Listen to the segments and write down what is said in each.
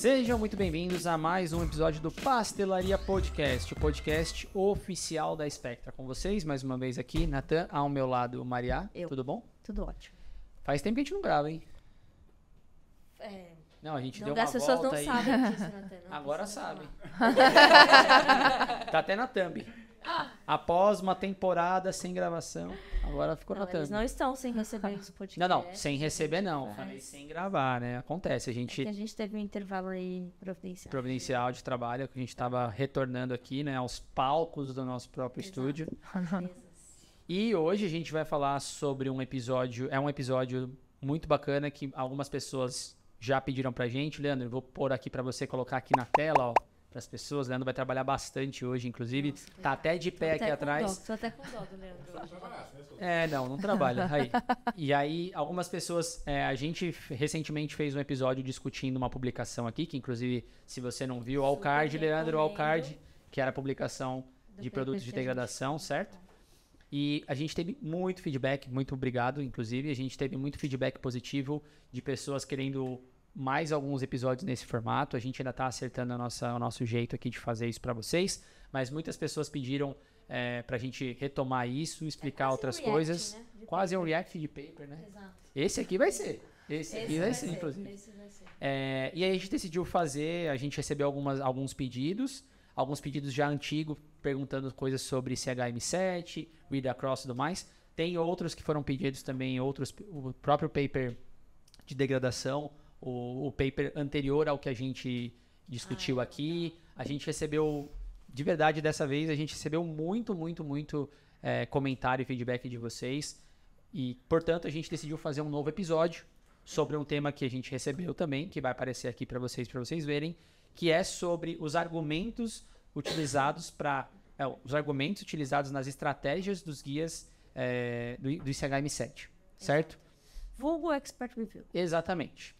Sejam muito bem-vindos a mais um episódio do Pastelaria Podcast, o podcast oficial da Spectra. Com vocês, mais uma vez aqui, Natan, ao meu lado, Maria. Eu. Tudo bom? Tudo ótimo. Faz tempo que a gente não grava, hein? É. Não, a gente não, deu uma as volta pessoas não sabem disso, Natan. Agora sabem. tá até na thumb. Após uma temporada sem gravação, agora ficou não, na Eles não estão sem receber os podcasts. Não, não, sem receber não. Falei sem gravar, né? Acontece. A gente, é a gente teve um intervalo aí providencial. Providencial de trabalho, que a gente estava retornando aqui, né? Aos palcos do nosso próprio Exato. estúdio. e hoje a gente vai falar sobre um episódio. É um episódio muito bacana que algumas pessoas já pediram pra gente. Leandro, vou pôr aqui para você colocar aqui na tela, ó para as pessoas. Leandro vai trabalhar bastante hoje, inclusive. Nossa, tá até de pé aqui atrás. Dó, tô até com dó do Leandro. é, não, não trabalha. Aí. E aí, algumas pessoas. É, a gente recentemente fez um episódio discutindo uma publicação aqui, que inclusive, se você não viu, o Alcard, Leandro Alcard, que era a publicação do de produtos de degradação, certo? E a gente teve muito feedback, muito obrigado, inclusive. A gente teve muito feedback positivo de pessoas querendo mais alguns episódios nesse formato. A gente ainda está acertando a nossa, o nosso jeito aqui de fazer isso para vocês, mas muitas pessoas pediram é, para a gente retomar isso, explicar é outras um react, coisas. Né? Quase um react de paper, né? Exato. Esse aqui vai ser. Esse, esse aqui vai, vai ser, ser, inclusive. Esse vai ser. É, e aí a gente decidiu fazer, a gente recebeu algumas, alguns pedidos, alguns pedidos já antigos, perguntando coisas sobre CHM7, Read Across e tudo mais. Tem outros que foram pedidos também, outros, o próprio paper de degradação, o, o paper anterior ao que a gente discutiu ah, aqui. A gente recebeu, de verdade, dessa vez, a gente recebeu muito, muito, muito é, comentário e feedback de vocês. E, portanto, a gente decidiu fazer um novo episódio sobre um tema que a gente recebeu também, que vai aparecer aqui para vocês, para vocês verem, que é sobre os argumentos utilizados para é, os argumentos utilizados nas estratégias dos guias é, do, do ICHM7, certo? Vulgo Expert Review. Exatamente.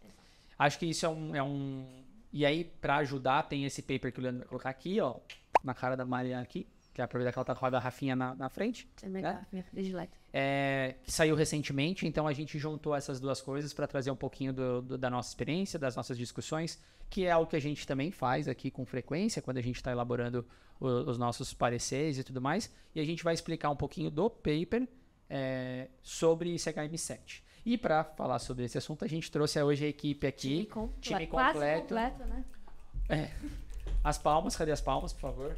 Acho que isso é um. É um... E aí, para ajudar, tem esse paper que o Leandro vai colocar aqui, ó, na cara da Maria aqui, que é aproveitar que ela tá com a garrafinha na, na frente. Também né? minha predileta. É, que saiu recentemente, então a gente juntou essas duas coisas para trazer um pouquinho do, do, da nossa experiência, das nossas discussões, que é algo que a gente também faz aqui com frequência, quando a gente está elaborando o, os nossos pareceres e tudo mais. E a gente vai explicar um pouquinho do paper é, sobre CHM7. E para falar sobre esse assunto, a gente trouxe hoje a equipe aqui. Time, com... time completo. Quase completo, né? É. As palmas, cadê as palmas, por favor?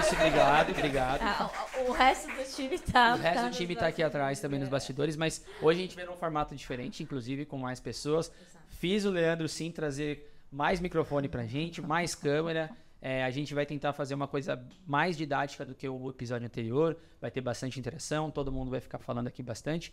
Isso, obrigado, obrigado. Ah, o resto do time tá. O tá resto tá do time tá aqui atrás também nos é. bastidores, mas hoje a gente veio num formato diferente, inclusive com mais pessoas. Exato. Fiz o Leandro sim trazer mais microfone pra gente, mais câmera. É, a gente vai tentar fazer uma coisa mais didática do que o episódio anterior. Vai ter bastante interação, todo mundo vai ficar falando aqui bastante.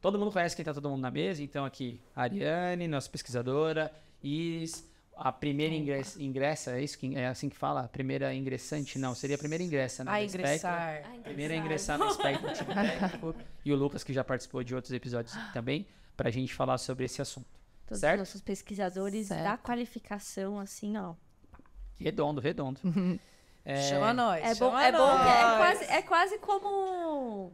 Todo mundo conhece quem está todo mundo na mesa, então aqui, Ariane, nossa pesquisadora, Is, a primeira ingressa, ingressa, é isso que é assim que fala? A primeira ingressante? Não, seria a primeira ingressa né? na a ingressar. Espectro, a ingressar. Primeira ingressar no espectro tipo, né? técnico. e o Lucas, que já participou de outros episódios também, para a gente falar sobre esse assunto. Todos certo? os nossos pesquisadores certo. da qualificação, assim, ó. Redondo, redondo. é... Chama nós. É, bom, é, bom é nós. é, quase, é quase como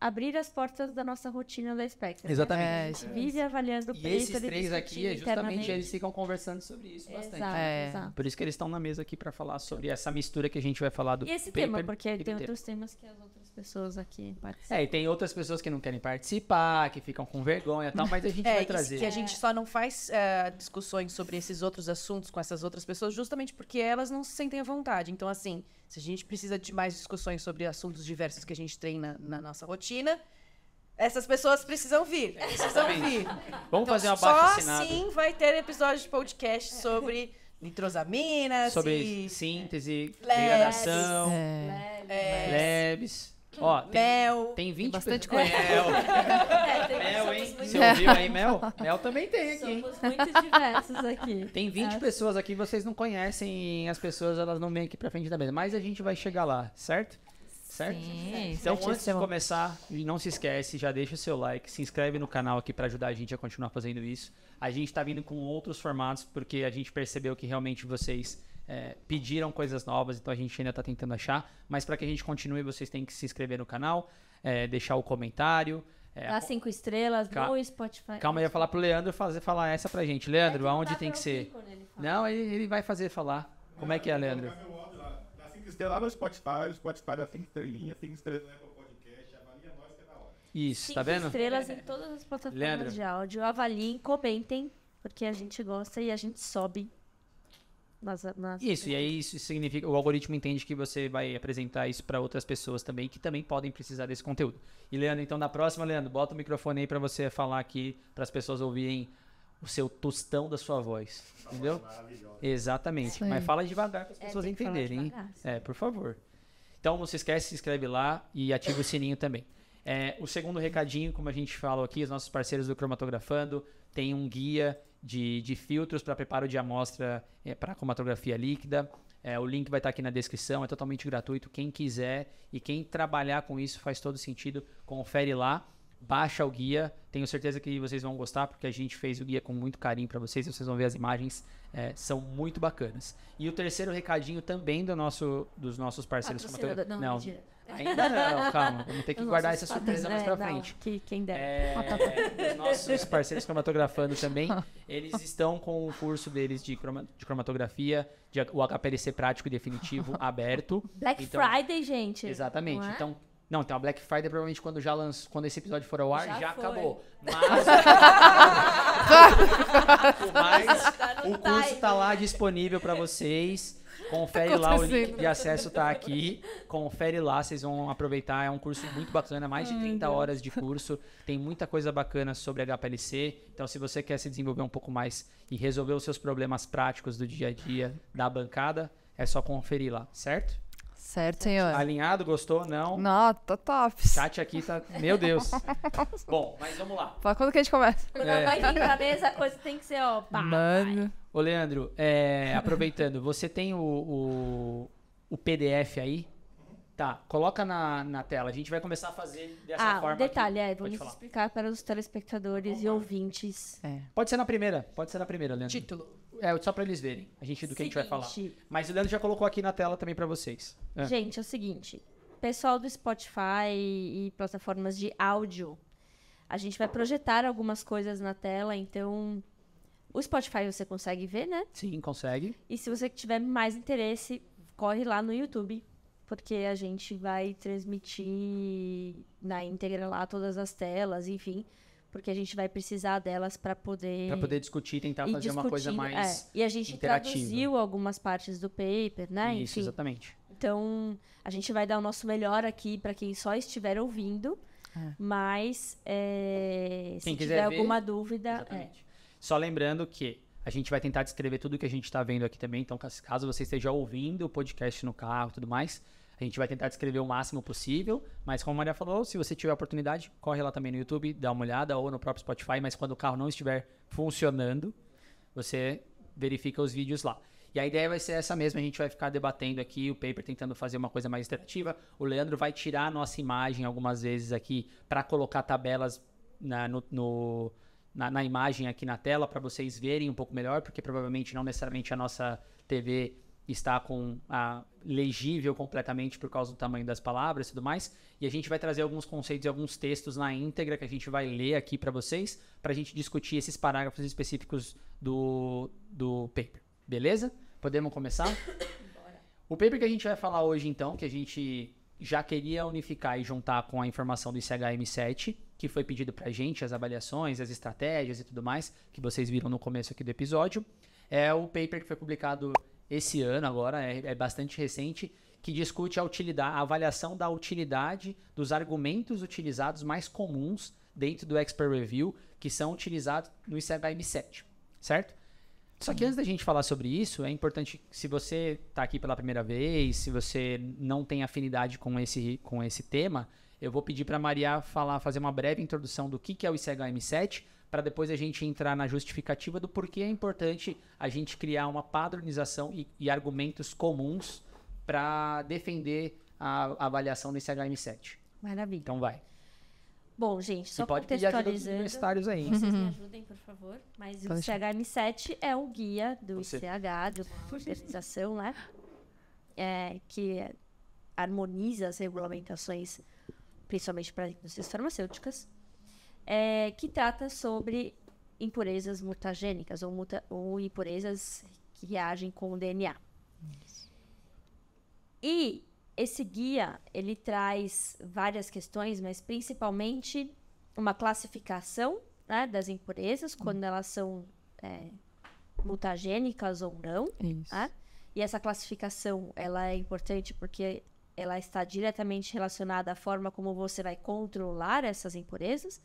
abrir as portas da nossa rotina da Spectre. Exatamente. Né? A gente vive avaliando o preço. E esses três aqui, é justamente, eles ficam conversando sobre isso bastante. Exato, é. exato. Por isso que eles estão na mesa aqui para falar sobre essa mistura que a gente vai falar do E esse paper, tema, porque tem outros temas que as outras pessoas aqui participam. É, e tem outras pessoas que não querem participar, que ficam com vergonha e tal, mas a gente é, vai trazer. que a gente só não faz uh, discussões sobre esses outros assuntos com essas outras pessoas, justamente porque elas não se sentem à vontade. Então, assim, se a gente precisa de mais discussões sobre assuntos diversos que a gente tem na, na nossa rotina, essas pessoas precisam vir. É, precisam vir. Vamos então, fazer uma baixa assinada. Só assim vai ter episódios de podcast sobre nitrosaminas. Sobre síntese, degradação, é. Ó, tem, mel. Tem 20 tem é, bastante coisa. Mel. É, tem, mel, hein? Você ouviu aí, mel? Mel também tem aqui. Somos muito diversos aqui. Tem 20 é. pessoas aqui, vocês não conhecem as pessoas, elas não vêm aqui pra frente da mesa. Mas a gente vai chegar lá, certo? Certo? Sim, então, certíssimo. antes de começar, não se esquece, já deixa o seu like, se inscreve no canal aqui para ajudar a gente a continuar fazendo isso. A gente está vindo com outros formatos, porque a gente percebeu que realmente vocês é, pediram coisas novas, então a gente ainda está tentando achar. Mas para que a gente continue, vocês têm que se inscrever no canal, é, deixar o comentário. É, Dá cinco estrelas Cal... no Spotify. Calma, eu ia falar pro Leandro fazer falar essa pra gente. Leandro, é aonde tem que ser? Né, não, ele, ele, vai fazer falar. Como é que é, Leandro? Dá cinco estrelas no Spotify, o Spotify dá cinco estrelinhas, cinco estrelas no Podcast, avalia nós que é hora. Isso, tá cinco tá vendo? estrelas em todas as plataformas Leandro. de áudio. Avaliem, comentem, porque a gente gosta e a gente sobe nas, nas Isso, e aí isso significa. O algoritmo entende que você vai apresentar isso para outras pessoas também, que também podem precisar desse conteúdo. E, Leandro, então na próxima, Leandro, bota o microfone aí para você falar aqui, para as pessoas ouvirem o seu tostão da sua voz. entendeu? Exatamente. Mas fala devagar para as é, pessoas é, entenderem, hein? É, por favor. Então não se esquece, se inscreve lá e ativa o sininho também. É, o segundo recadinho, como a gente falou aqui, os nossos parceiros do Cromatografando têm um guia de, de filtros para preparo de amostra é, eh, para cromatografia líquida. É, o link vai estar tá aqui na descrição, é totalmente gratuito. Quem quiser e quem trabalhar com isso faz todo sentido, confere lá baixa o guia. Tenho certeza que vocês vão gostar, porque a gente fez o guia com muito carinho para vocês. Vocês vão ver as imagens, é, são muito bacanas. E o terceiro recadinho também do nosso, dos nossos parceiros. Patrocinador, não, não, Ainda não, calma. Vamos ter que Os guardar essa surpresa mais pra né? frente. Que quem der. É, os nossos parceiros cromatografando também, eles estão com o curso deles de, croma, de cromatografia, de, o HPLC prático e definitivo aberto. Black então, Friday, gente. Exatamente. É? Então, não, tem uma Black Friday provavelmente quando já lançou, quando esse episódio for ao ar, já, já acabou. Mas Mas tá o curso está lá disponível para vocês. Confere tá lá, o link de acesso está aqui. Confere lá, vocês vão aproveitar. É um curso muito bacana, mais de 30 hum, horas de curso. Tem muita coisa bacana sobre HPLC. Então, se você quer se desenvolver um pouco mais e resolver os seus problemas práticos do dia a dia da bancada, é só conferir lá, certo? Certo, senhor. Alinhado, gostou? Não? Não, tá top. Chat aqui tá. Meu Deus. Bom, mas vamos lá. Fala quando que a gente começa? Quando é. vai vir pra mesa, a coisa tem que ser, ó. Pá, Mano. Ô, Leandro, é, aproveitando, você tem o, o, o, PDF aí? Tá, coloca na, na tela. A gente vai começar a fazer dessa ah, forma. Ah, detalhe, aqui. é, vamos explicar para os telespectadores e ouvintes. É. Pode ser na primeira, pode ser na primeira, Leandro. Título. É, só para eles verem, a gente do seguinte. que a gente vai falar. Mas o Leandro já colocou aqui na tela também para vocês. É. Gente, é o seguinte, pessoal do Spotify e plataformas de áudio, a gente vai projetar algumas coisas na tela, então o Spotify você consegue ver, né? Sim, consegue. E se você tiver mais interesse, corre lá no YouTube, porque a gente vai transmitir na íntegra lá todas as telas, enfim porque a gente vai precisar delas para poder para poder discutir tentar e fazer uma coisa mais é. e a gente traduziu algumas partes do paper, né? Isso, Enfim. exatamente. Então a gente vai dar o nosso melhor aqui para quem só estiver ouvindo, é. mas é, se tiver alguma ver, dúvida, é. só lembrando que a gente vai tentar descrever tudo que a gente está vendo aqui também. Então, caso você esteja ouvindo o podcast no carro, tudo mais, a gente vai tentar descrever o máximo possível, mas como a Maria falou, se você tiver oportunidade, corre lá também no YouTube, dá uma olhada ou no próprio Spotify, mas quando o carro não estiver funcionando, você verifica os vídeos lá. E a ideia vai ser essa mesma, a gente vai ficar debatendo aqui, o paper tentando fazer uma coisa mais interativa. O Leandro vai tirar a nossa imagem algumas vezes aqui para colocar tabelas na, no, no, na, na imagem aqui na tela para vocês verem um pouco melhor, porque provavelmente não necessariamente a nossa TV está com a legível completamente por causa do tamanho das palavras e tudo mais. E a gente vai trazer alguns conceitos e alguns textos na íntegra que a gente vai ler aqui para vocês, para a gente discutir esses parágrafos específicos do, do paper. Beleza? Podemos começar? Bora. O paper que a gente vai falar hoje, então, que a gente já queria unificar e juntar com a informação do ICHM7, que foi pedido para a gente, as avaliações, as estratégias e tudo mais, que vocês viram no começo aqui do episódio, é o paper que foi publicado esse ano agora, é, é bastante recente, que discute a, utilidade, a avaliação da utilidade dos argumentos utilizados mais comuns dentro do Expert Review, que são utilizados no ICHM7, certo? Só que antes da gente falar sobre isso, é importante se você está aqui pela primeira vez, se você não tem afinidade com esse, com esse tema, eu vou pedir para Maria falar, fazer uma breve introdução do que, que é o ICHM7, para depois a gente entrar na justificativa do porquê é importante a gente criar uma padronização e, e argumentos comuns para defender a, a avaliação desse HM7. Maravilha. Então vai. Bom, gente, só e pode pedir ajuda universitários aí. Vocês me uhum. ajudem, por favor. Mas então o CHM7 é o guia do Você. ICH, da organização, né? É, que harmoniza as regulamentações, principalmente para indústrias farmacêuticas é, que trata sobre impurezas mutagênicas ou, muta, ou impurezas que reagem com o DNA. Isso. E esse guia ele traz várias questões, mas principalmente uma classificação né, das impurezas hum. quando elas são é, mutagênicas ou não. Isso. Né? E essa classificação ela é importante porque ela está diretamente relacionada à forma como você vai controlar essas impurezas.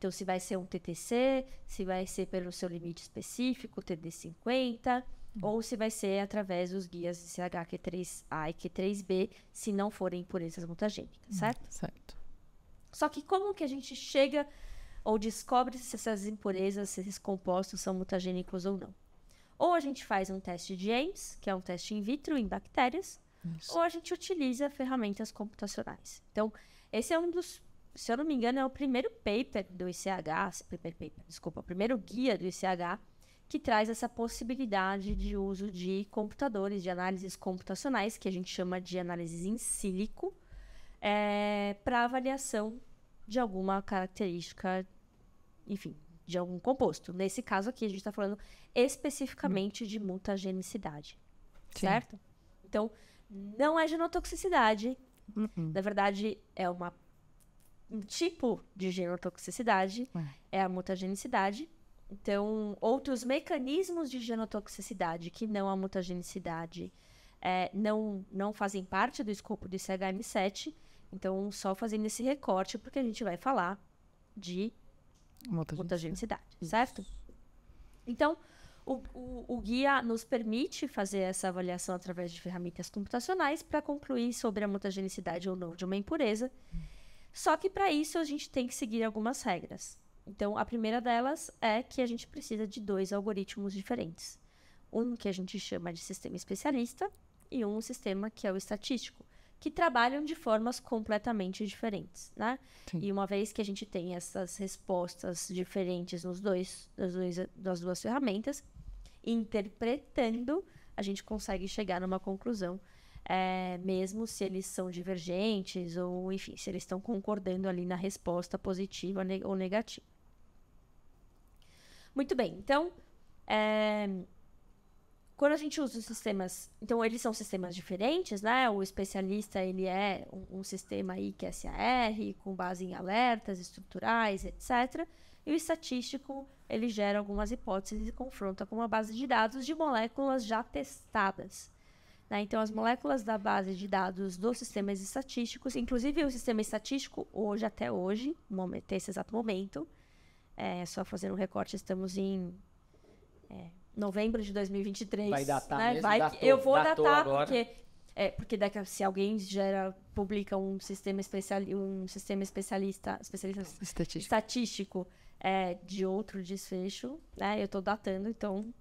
Então, se vai ser um TTC, se vai ser pelo seu limite específico, TD50, uhum. ou se vai ser através dos guias de CHQ3A e Q3B, se não forem impurezas mutagênicas, uhum. certo? Certo. Só que como que a gente chega ou descobre se essas impurezas, se esses compostos são mutagênicos ou não? Ou a gente faz um teste de Ames, que é um teste in vitro em bactérias, Isso. ou a gente utiliza ferramentas computacionais. Então, esse é um dos se eu não me engano, é o primeiro paper do ICH, primeiro paper, desculpa, o primeiro guia do ICH que traz essa possibilidade de uso de computadores, de análises computacionais, que a gente chama de análises em sílico, é, para avaliação de alguma característica, enfim, de algum composto. Nesse caso aqui, a gente está falando especificamente de mutagenicidade, Sim. certo? Então, não é genotoxicidade. Hum, hum. Na verdade, é uma um tipo de genotoxicidade é a mutagenicidade. Então, outros mecanismos de genotoxicidade que não a mutagenicidade é, não, não fazem parte do escopo do CHM7. Então, só fazendo esse recorte, porque a gente vai falar de mutagenicidade, mutagenicidade certo? Então, o, o, o, guia nos permite fazer essa avaliação através de ferramentas computacionais para concluir sobre a mutagenicidade ou não de uma impureza. Hum. Só que para isso a gente tem que seguir algumas regras. Então, a primeira delas é que a gente precisa de dois algoritmos diferentes. Um que a gente chama de sistema especialista e um sistema que é o estatístico, que trabalham de formas completamente diferentes, né? Sim. E uma vez que a gente tem essas respostas diferentes nos dois, nas, nas duas ferramentas, interpretando, a gente consegue chegar numa conclusão é, mesmo se eles são divergentes ou, enfim, se eles estão concordando ali na resposta positiva ou negativa. Muito bem, então, é, quando a gente usa os sistemas, então eles são sistemas diferentes, né? O especialista ele é um, um sistema IQSAR é com base em alertas estruturais, etc. E o estatístico ele gera algumas hipóteses e confronta com uma base de dados de moléculas já testadas. Né? Então, as moléculas da base de dados dos sistemas estatísticos, inclusive o sistema estatístico, hoje até hoje, momento esse exato momento, é, só fazendo um recorte, estamos em é, novembro de 2023. Vai datar né? mesmo? Vai, datou, eu vou datar, agora. porque é, porque daqui, se alguém gera, publica um sistema, um sistema especialista, especialista estatístico, estatístico é, de outro desfecho, né? Eu estou datando, então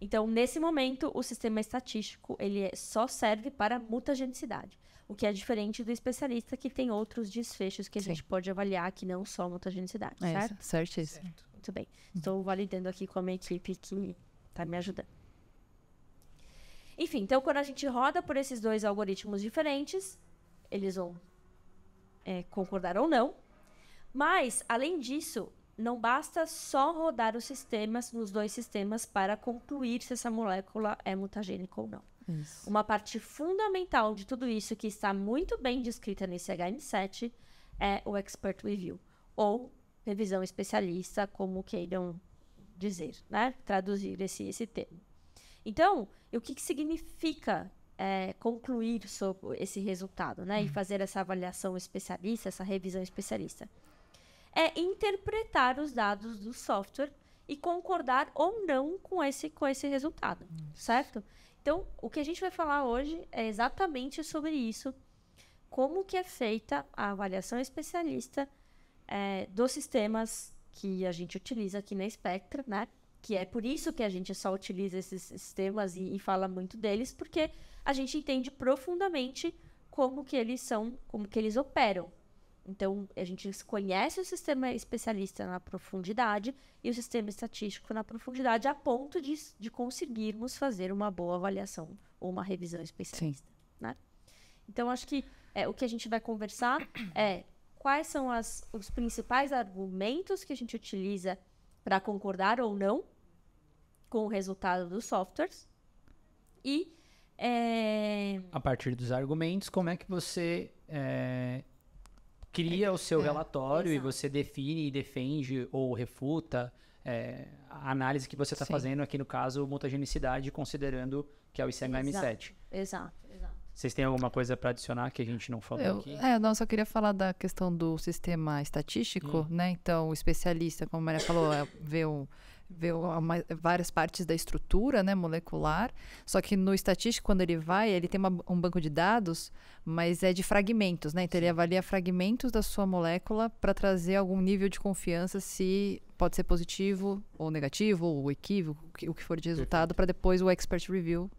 então, nesse momento, o sistema estatístico ele é, só serve para mutagenicidade, o que é diferente do especialista que tem outros desfechos que a Sim. gente pode avaliar que não só mutagenicidade, é, certo? Certíssimo. Certo. Muito bem. Estou validando aqui com a minha equipe que está me ajudando. Enfim, então quando a gente roda por esses dois algoritmos diferentes, eles vão é, concordar ou não. Mas, além disso, não basta só rodar os sistemas, nos dois sistemas, para concluir se essa molécula é mutagênica ou não. Isso. Uma parte fundamental de tudo isso, que está muito bem descrita nesse HM7, é o Expert Review, ou revisão especialista, como queiram dizer, né? Traduzir esse, esse termo. Então, o que, que significa é, concluir sobre esse resultado, né? E uhum. fazer essa avaliação especialista, essa revisão especialista? é interpretar os dados do software e concordar ou não com esse, com esse resultado, isso. certo? Então, o que a gente vai falar hoje é exatamente sobre isso, como que é feita a avaliação especialista é, dos sistemas que a gente utiliza aqui na Spectra, né? Que é por isso que a gente só utiliza esses sistemas e, e fala muito deles, porque a gente entende profundamente como que eles são, como que eles operam, então, a gente conhece o sistema é especialista na profundidade e o sistema estatístico na profundidade a ponto de, de conseguirmos fazer uma boa avaliação ou uma revisão especialista. Né? Então, acho que é, o que a gente vai conversar é quais são as, os principais argumentos que a gente utiliza para concordar ou não com o resultado dos softwares e. É... A partir dos argumentos, como é que você é cria o seu é, relatório e você define e defende ou refuta é, a análise que você está fazendo, aqui no caso, mutagenicidade, considerando que é o m 7 Exato, exato. Vocês têm alguma coisa para adicionar que a gente não falou eu, aqui? É, não, só queria falar da questão do sistema estatístico, hum. né? Então, o especialista, como a Maria falou, é, vê um vê uma, várias partes da estrutura né, molecular. Só que no estatístico, quando ele vai, ele tem uma, um banco de dados, mas é de fragmentos, né? Então ele avalia fragmentos da sua molécula para trazer algum nível de confiança se pode ser positivo ou negativo, ou equívoco, o que for de resultado, para depois o expert review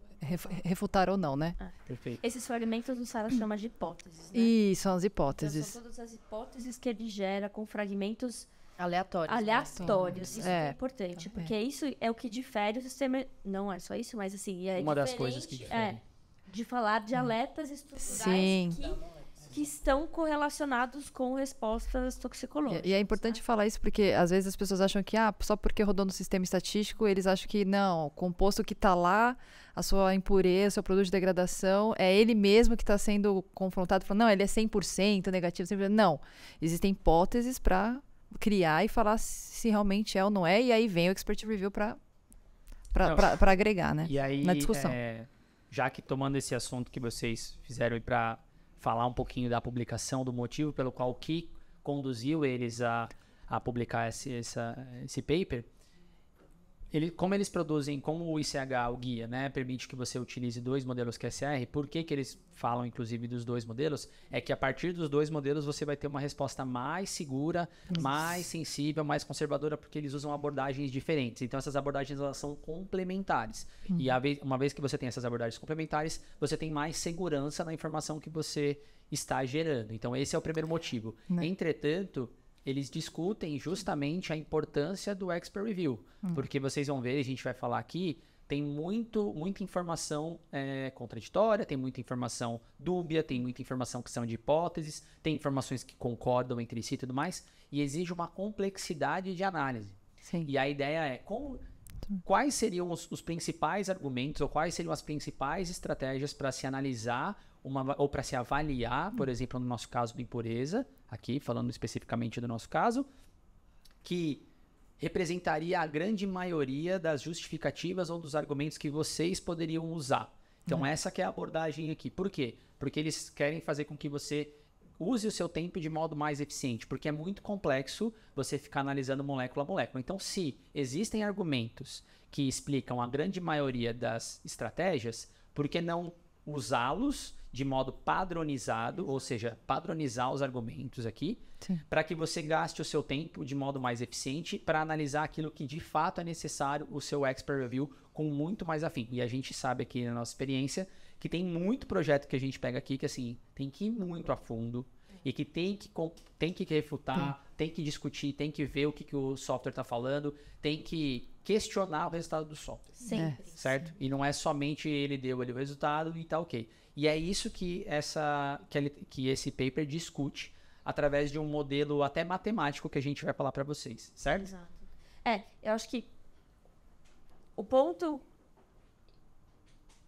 refutar ou não, né? Ah. Perfeito. Esses fragmentos o Sara chama de hipóteses, né? Isso, são as hipóteses. Então, são todas as hipóteses que ele gera com fragmentos Aleatórios. Né? Aleatórios, isso é. é importante, é. porque isso é o que difere o sistema. Não é só isso, mas assim. É Uma das coisas que é, difere. É, de falar de dialetas hum. estruturais que, que. estão correlacionados com respostas toxicológicas. E, e é importante falar isso porque às vezes as pessoas acham que ah, só porque rodou no sistema estatístico, eles acham que não, o composto que está lá, a sua impureza, o seu produto de degradação, é ele mesmo que está sendo confrontado, falando, não, ele é 100% negativo, 100%. não. Existem hipóteses para criar e falar se realmente é ou não é. E aí vem o expert review para agregar, né? E aí, na discussão. É, já que tomando esse assunto que vocês fizeram para falar um pouquinho da publicação, do motivo pelo qual o que conduziu eles a, a publicar esse, essa, esse paper, ele, como eles produzem, como o ICH, o guia, né, permite que você utilize dois modelos QSR, é por que, que eles falam, inclusive, dos dois modelos? É que a partir dos dois modelos você vai ter uma resposta mais segura, mais sensível, mais conservadora, porque eles usam abordagens diferentes. Então, essas abordagens elas são complementares. Hum. E uhum. vez, uma vez que você tem essas abordagens complementares, você tem mais segurança na informação que você está gerando. Então, esse é o primeiro motivo. Né. Entretanto, eles discutem justamente a importância do expert review, hum. porque vocês vão ver, a gente vai falar aqui, tem muito, muita informação é, contraditória, tem muita informação dúbia, tem muita informação que são de hipóteses, tem informações que concordam entre si e tudo mais, e exige uma complexidade de análise. Sim. E a ideia é como, quais seriam os, os principais argumentos ou quais seriam as principais estratégias para se analisar uma, ou para se avaliar, por hum. exemplo, no nosso caso do impureza, aqui falando especificamente do nosso caso, que representaria a grande maioria das justificativas ou dos argumentos que vocês poderiam usar. Então, uhum. essa que é a abordagem aqui. Por quê? Porque eles querem fazer com que você use o seu tempo de modo mais eficiente, porque é muito complexo você ficar analisando molécula a molécula. Então, se existem argumentos que explicam a grande maioria das estratégias, por que não usá-los de modo padronizado, ou seja, padronizar os argumentos aqui, para que você gaste o seu tempo de modo mais eficiente para analisar aquilo que de fato é necessário o seu expert review com muito mais afim. E a gente sabe aqui na nossa experiência que tem muito projeto que a gente pega aqui que assim, tem que ir muito a fundo e que tem que tem que refutar, Sim. tem que discutir, tem que ver o que, que o software está falando, tem que questionar o resultado do software. Sim. É. Certo? E não é somente ele deu ali o resultado e tá ok. E é isso que, essa, que, ele, que esse paper discute através de um modelo até matemático que a gente vai falar para vocês, certo? Exato. É, eu acho que o ponto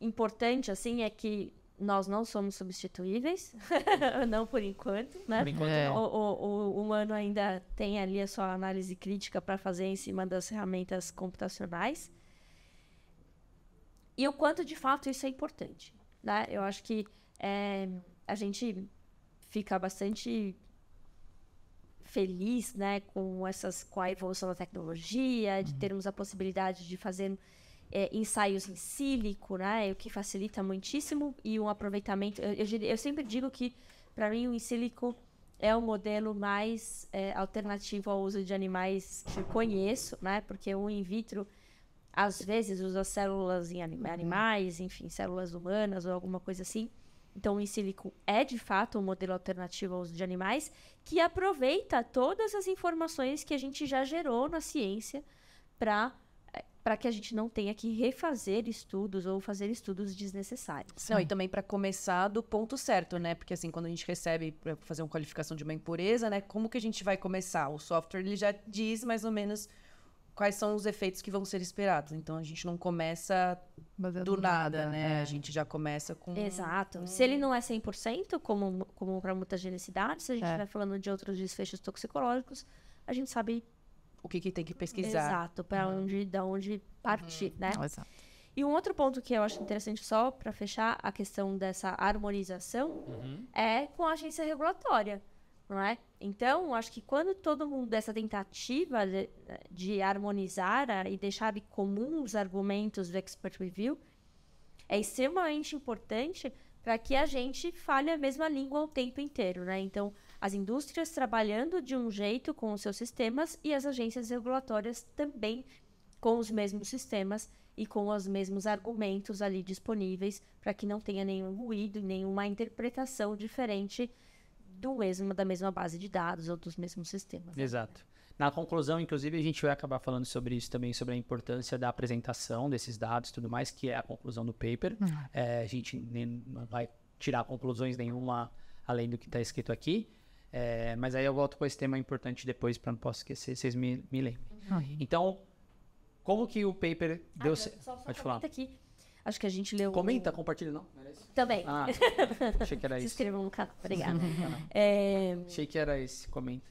importante, assim, é que nós não somos substituíveis, não por enquanto, né? Por enquanto é. o, o, o, humano ainda tem ali a sua análise crítica para fazer em cima das ferramentas computacionais. E o quanto de fato isso é importante né? Eu acho que é, a gente fica bastante feliz, né, com essas com a evolução da tecnologia, de uhum. termos a possibilidade de fazer é, ensaios em sílico, né, o que facilita muitíssimo e um aproveitamento. Eu, eu, eu sempre digo que para mim o em sílico é o modelo mais é, alternativo ao uso de animais que eu conheço, né, porque o in vitro às vezes usa células em uhum. animais, enfim, células humanas ou alguma coisa assim. Então, o silico é de fato um modelo alternativo ao uso de animais que aproveita todas as informações que a gente já gerou na ciência para eh, para que a gente não tenha que refazer estudos ou fazer estudos desnecessários. Não, e também para começar do ponto certo, né? Porque assim, quando a gente recebe para fazer uma qualificação de uma impureza, né, como que a gente vai começar? O software ele já diz mais ou menos quais são os efeitos que vão ser esperados. Então a gente não começa Baseado do nada, nada né? É. A gente já começa com. Exato. Um... Se ele não é 100%, como, como para mutagenicidade, se a gente estiver é. falando de outros desfechos toxicológicos, a gente sabe. O que, que tem que pesquisar. Exato, para uhum. onde, da onde partir, uhum. né? Exato. E um outro ponto que eu acho interessante, só para fechar a questão dessa harmonização, uhum. é com a agência regulatória não é? Então, acho que quando todo mundo dessa tentativa de, de harmonizar né, e deixar comum os argumentos do expert review é extremamente importante para que a gente fale a mesma língua o tempo inteiro, né? Então, as indústrias trabalhando de um jeito com os seus sistemas e as agências regulatórias também com os mesmos sistemas e com os mesmos argumentos ali disponíveis para que não tenha nenhum ruído e nenhuma interpretação diferente do mesmo, da mesma base de dados ou dos mesmos sistemas. Né? Exato. Na conclusão, inclusive, a gente vai acabar falando sobre isso também, sobre a importância da apresentação desses dados e tudo mais, que é a conclusão do paper. Uhum. É, a gente nem vai tirar conclusões nenhuma além do que está escrito aqui. É, mas aí eu volto com esse tema importante depois, para não posso esquecer, vocês me, me lembrem. Uhum. Então, como que o paper ah, deu ah, certo? Pode falar. Aqui. Acho que a gente leu. Comenta, compartilha, não? Também. Ah, tá. achei que era isso. Se inscrevam no canal, obrigada. Tá. é... Achei que era esse, comenta.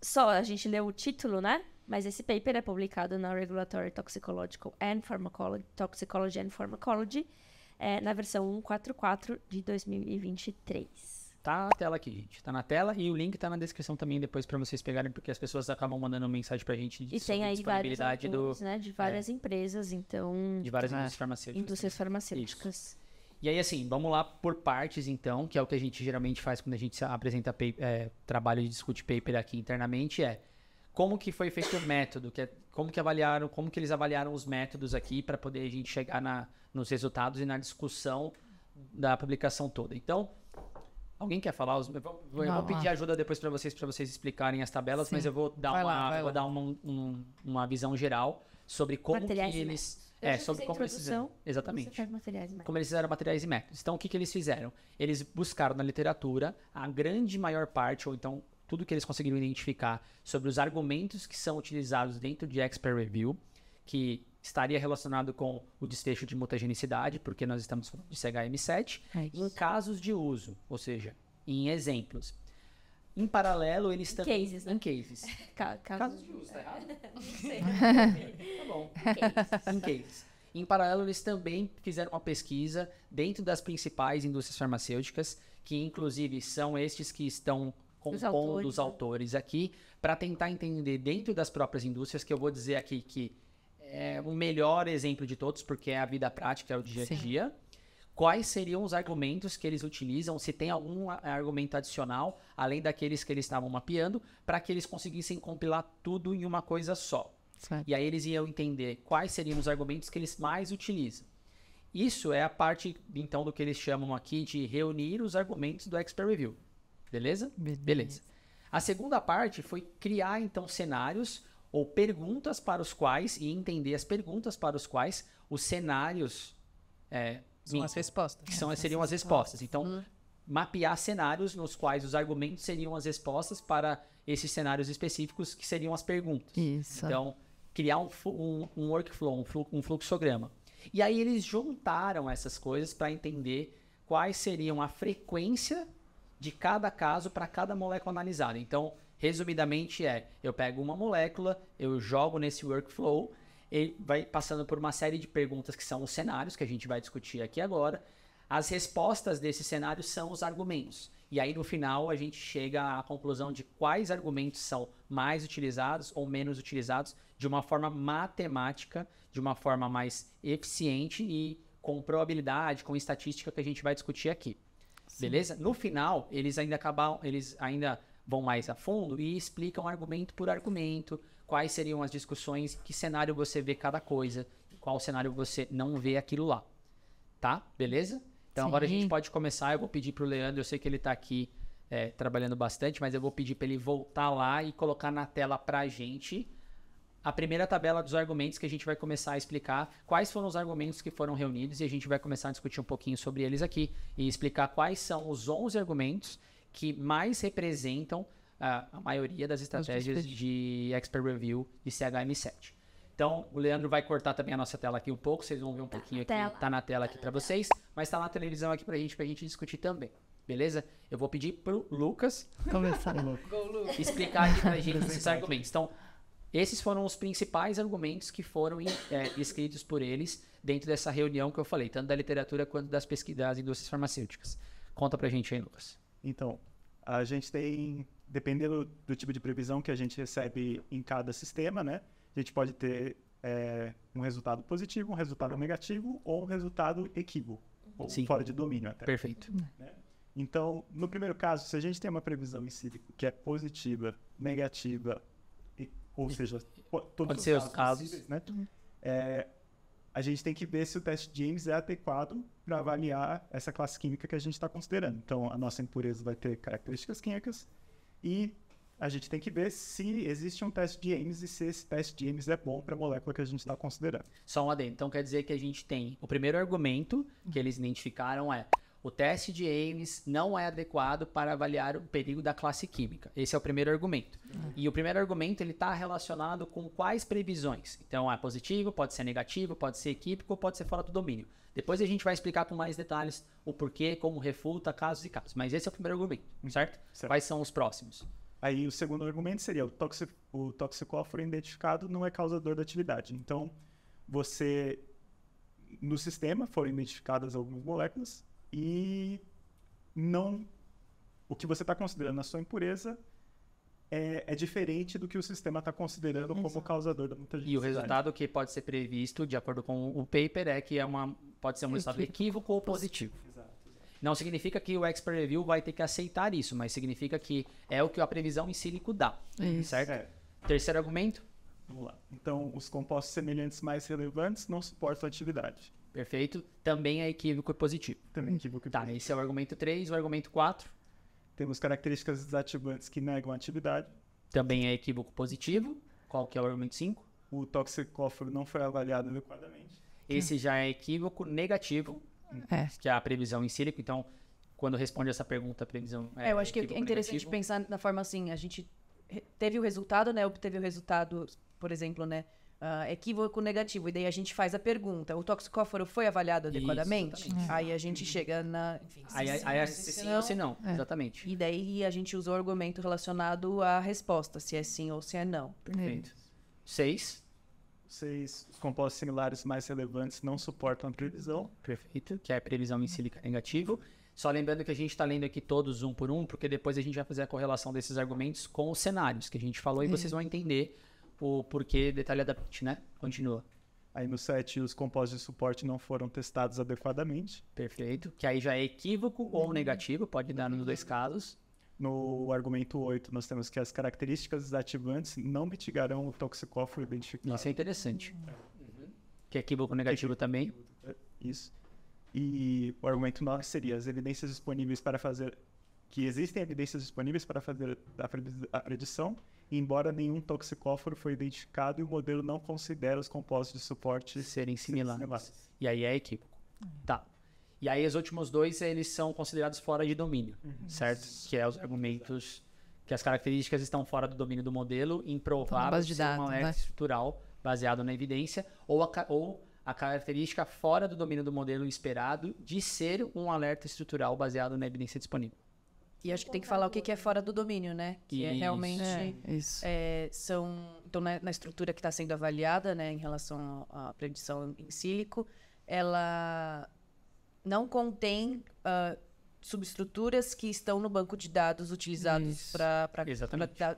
Só a gente leu o título, né? Mas esse paper é publicado na Regulatory Toxicological and Pharmacology, Toxicology and Pharmacology, é, na versão 144 de 2023. Tá na tela aqui, gente. Tá na tela e o link tá na descrição também depois para vocês pegarem, porque as pessoas acabam mandando mensagem pra gente de, e tem aí disponibilidade vários, do, né, de é. várias é, empresas, então. De várias tá, indústrias farmacêuticas. Indústrias farmacêuticas. Isso. E aí, assim, vamos lá por partes, então, que é o que a gente geralmente faz quando a gente apresenta é, trabalho e discute paper aqui internamente, é como que foi feito o método, que é, como que avaliaram, como que eles avaliaram os métodos aqui para poder a gente chegar na, nos resultados e na discussão da publicação toda. Então, Alguém quer falar? Eu vou, eu vou pedir ajuda depois para vocês, para vocês explicarem as tabelas, Sim. mas eu vou dar uma, lá, vou dar uma, um, uma visão geral sobre como materiais que eles. É, sobre como eles fizeram. Exatamente. como eles fizeram materiais e métodos. Então, o que, que eles fizeram? Eles buscaram na literatura a grande maior parte, ou então tudo que eles conseguiram identificar sobre os argumentos que são utilizados dentro de Expert Review, que estaria relacionado com o desfecho de mutagenicidade, porque nós estamos falando de CHM7, é em casos de uso, ou seja, em exemplos. Em paralelo, eles também. Cases, né? Em cases. Ca casos... casos de uso, tá errado? Não sei. tá bom. Em cases. Em cases. Em paralelo, eles também fizeram uma pesquisa dentro das principais indústrias farmacêuticas, que inclusive são estes que estão compondo autores, os autores, né? aqui, para tentar entender dentro das próprias indústrias, que eu vou dizer aqui que é o melhor exemplo de todos, porque é a vida prática, é o dia a dia. Quais seriam os argumentos que eles utilizam, se tem algum argumento adicional, além daqueles que eles estavam mapeando, para que eles conseguissem compilar tudo em uma coisa só. Certo. E aí eles iam entender quais seriam os argumentos que eles mais utilizam. Isso é a parte, então, do que eles chamam aqui de reunir os argumentos do Expert Review. Beleza? Beleza. Beleza. A segunda parte foi criar, então, cenários ou perguntas para os quais, e entender as perguntas para os quais os cenários. É, são as respostas. São, é, seriam as respostas. Então, hum. mapear cenários nos quais os argumentos seriam as respostas para esses cenários específicos, que seriam as perguntas. Isso. Então, criar um, um, um workflow, um fluxograma. E aí eles juntaram essas coisas para entender quais seriam a frequência de cada caso para cada molécula analisada. Então, Resumidamente é, eu pego uma molécula, eu jogo nesse workflow, ele vai passando por uma série de perguntas que são os cenários que a gente vai discutir aqui agora. As respostas desses cenários são os argumentos. E aí no final a gente chega à conclusão de quais argumentos são mais utilizados ou menos utilizados de uma forma matemática, de uma forma mais eficiente e com probabilidade, com estatística que a gente vai discutir aqui. Sim. Beleza? No final, eles ainda acabam, eles ainda vão mais a fundo e explicam argumento por argumento quais seriam as discussões, que cenário você vê cada coisa, qual cenário você não vê aquilo lá. Tá? Beleza? Então Sim. agora a gente pode começar. Eu vou pedir para o Leandro, eu sei que ele está aqui é, trabalhando bastante, mas eu vou pedir para ele voltar lá e colocar na tela para a gente a primeira tabela dos argumentos que a gente vai começar a explicar quais foram os argumentos que foram reunidos e a gente vai começar a discutir um pouquinho sobre eles aqui e explicar quais são os 11 argumentos que mais representam a, ah, a maioria das estratégias de Expert Review de CHM7. Então, o Leandro vai cortar também a nossa tela aqui um pouco, vocês vão ver um tá pouquinho aqui, tela. tá na tela aqui para tá, tá, tá. vocês, mas tá na televisão aqui pra gente, pra gente discutir também. Beleza? Eu vou pedir pro Lucas começar explicar aqui pra gente esses argumentos. Então, esses foram os principais argumentos que foram é, escritos por eles dentro dessa reunião que eu falei, tanto da literatura quanto das pesquisas das indústrias farmacêuticas. Conta pra gente aí, Lucas. Então, a gente tem, dependendo do tipo de previsão que a gente recebe em cada sistema, né? A gente pode ter é, um resultado positivo, um resultado negativo ou um resultado equívoco, ou Sim. fora de domínio até. Perfeito. Uhum. Né? Então, no primeiro caso, se a gente tem uma previsão em sílico que é positiva, negativa, ou seja, todos pode os ser casos, casos. Possíveis, né? É, a gente tem que ver se o teste James é adequado para avaliar essa classe química que a gente está considerando. Então, a nossa impureza vai ter características químicas e a gente tem que ver se existe um teste de Ames e se esse teste de Ames é bom para a molécula que a gente está considerando. Só um adendo. Então quer dizer que a gente tem o primeiro argumento que eles identificaram é o teste de Ames não é adequado para avaliar o perigo da classe química. Esse é o primeiro argumento. Uhum. E o primeiro argumento ele está relacionado com quais previsões. Então, é positivo, pode ser negativo, pode ser equívoco, pode ser fora do domínio. Depois a gente vai explicar com mais detalhes o porquê, como refuta, casos e casos. Mas esse é o primeiro argumento, hum. certo? certo. Quais são os próximos? Aí o segundo argumento seria o, toxic, o toxicóforo identificado não é causador da atividade. Então, você no sistema foram identificadas algumas moléculas e não o que você está considerando a sua impureza é, é, diferente do que o sistema está considerando Exato. como causador da mutagenidade. E o resultado que pode ser previsto, de acordo com o paper, é que é uma, pode ser um resultado equívoco ou positivo. Exato. Não significa que o expert review vai ter que aceitar isso, mas significa que é o que a previsão em sílico dá. Isso. Certo? É. Terceiro argumento? Vamos lá. Então, os compostos semelhantes mais relevantes não suportam atividade. Perfeito. Também é equívoco e positivo. Também é equívoco e tá, positivo. Tá, esse é o argumento 3. O argumento 4. Temos características desativantes que negam a atividade. Também é equívoco positivo. Qual que é o argumento 5? O toxicóforo não foi avaliado adequadamente. Esse já é equívoco negativo, é. que é a previsão em sílico. Então, quando responde essa pergunta, a previsão é. é eu acho que é interessante negativo. pensar na forma assim: a gente teve o resultado, né? Obteve o resultado, por exemplo, né? uh, equívoco negativo. E daí a gente faz a pergunta: o toxicóforo foi avaliado adequadamente? Isso, aí a gente chega na. Enfim, aí, sim, aí, aí se sim, ou se não, é. exatamente. E daí a gente usa o argumento relacionado à resposta, se é sim ou se é não. Perfeito. Seis. Seis compostos similares mais relevantes não suportam a previsão. Perfeito, que é a previsão em sílica negativo. Só lembrando que a gente está lendo aqui todos um por um, porque depois a gente vai fazer a correlação desses argumentos com os cenários que a gente falou e é. vocês vão entender o porquê detalhadamente, né? Continua. Aí no 7, os compostos de suporte não foram testados adequadamente. Perfeito. Que aí já é equívoco ou negativo, pode dar nos dois casos. No argumento 8, nós temos que as características desativantes não mitigarão o toxicófilo identificado. Isso é interessante. Uhum. Que é equívoco negativo é também. É, isso. E o argumento 9 seria as evidências disponíveis para fazer... Que existem evidências disponíveis para fazer a predição embora nenhum toxicóforo foi identificado e o modelo não considera os compostos de suporte serem similares. E aí é equívoco. Uhum. Tá. E aí os últimos dois, eles são considerados fora de domínio, uhum. certo? Que é os argumentos que as características estão fora do domínio do modelo, improvável, de dados, uma né? estrutural baseado na evidência, ou a, ou a característica fora do domínio do modelo esperado de ser um alerta estrutural baseado na evidência disponível. E acho que tem que falar o que, é fora do domínio, né? Que é realmente é, é são então na, né, na estrutura que está sendo avaliada, né, em relação à predição em sílico, ela não contém uh, subestruturas que estão no banco de dados utilizados para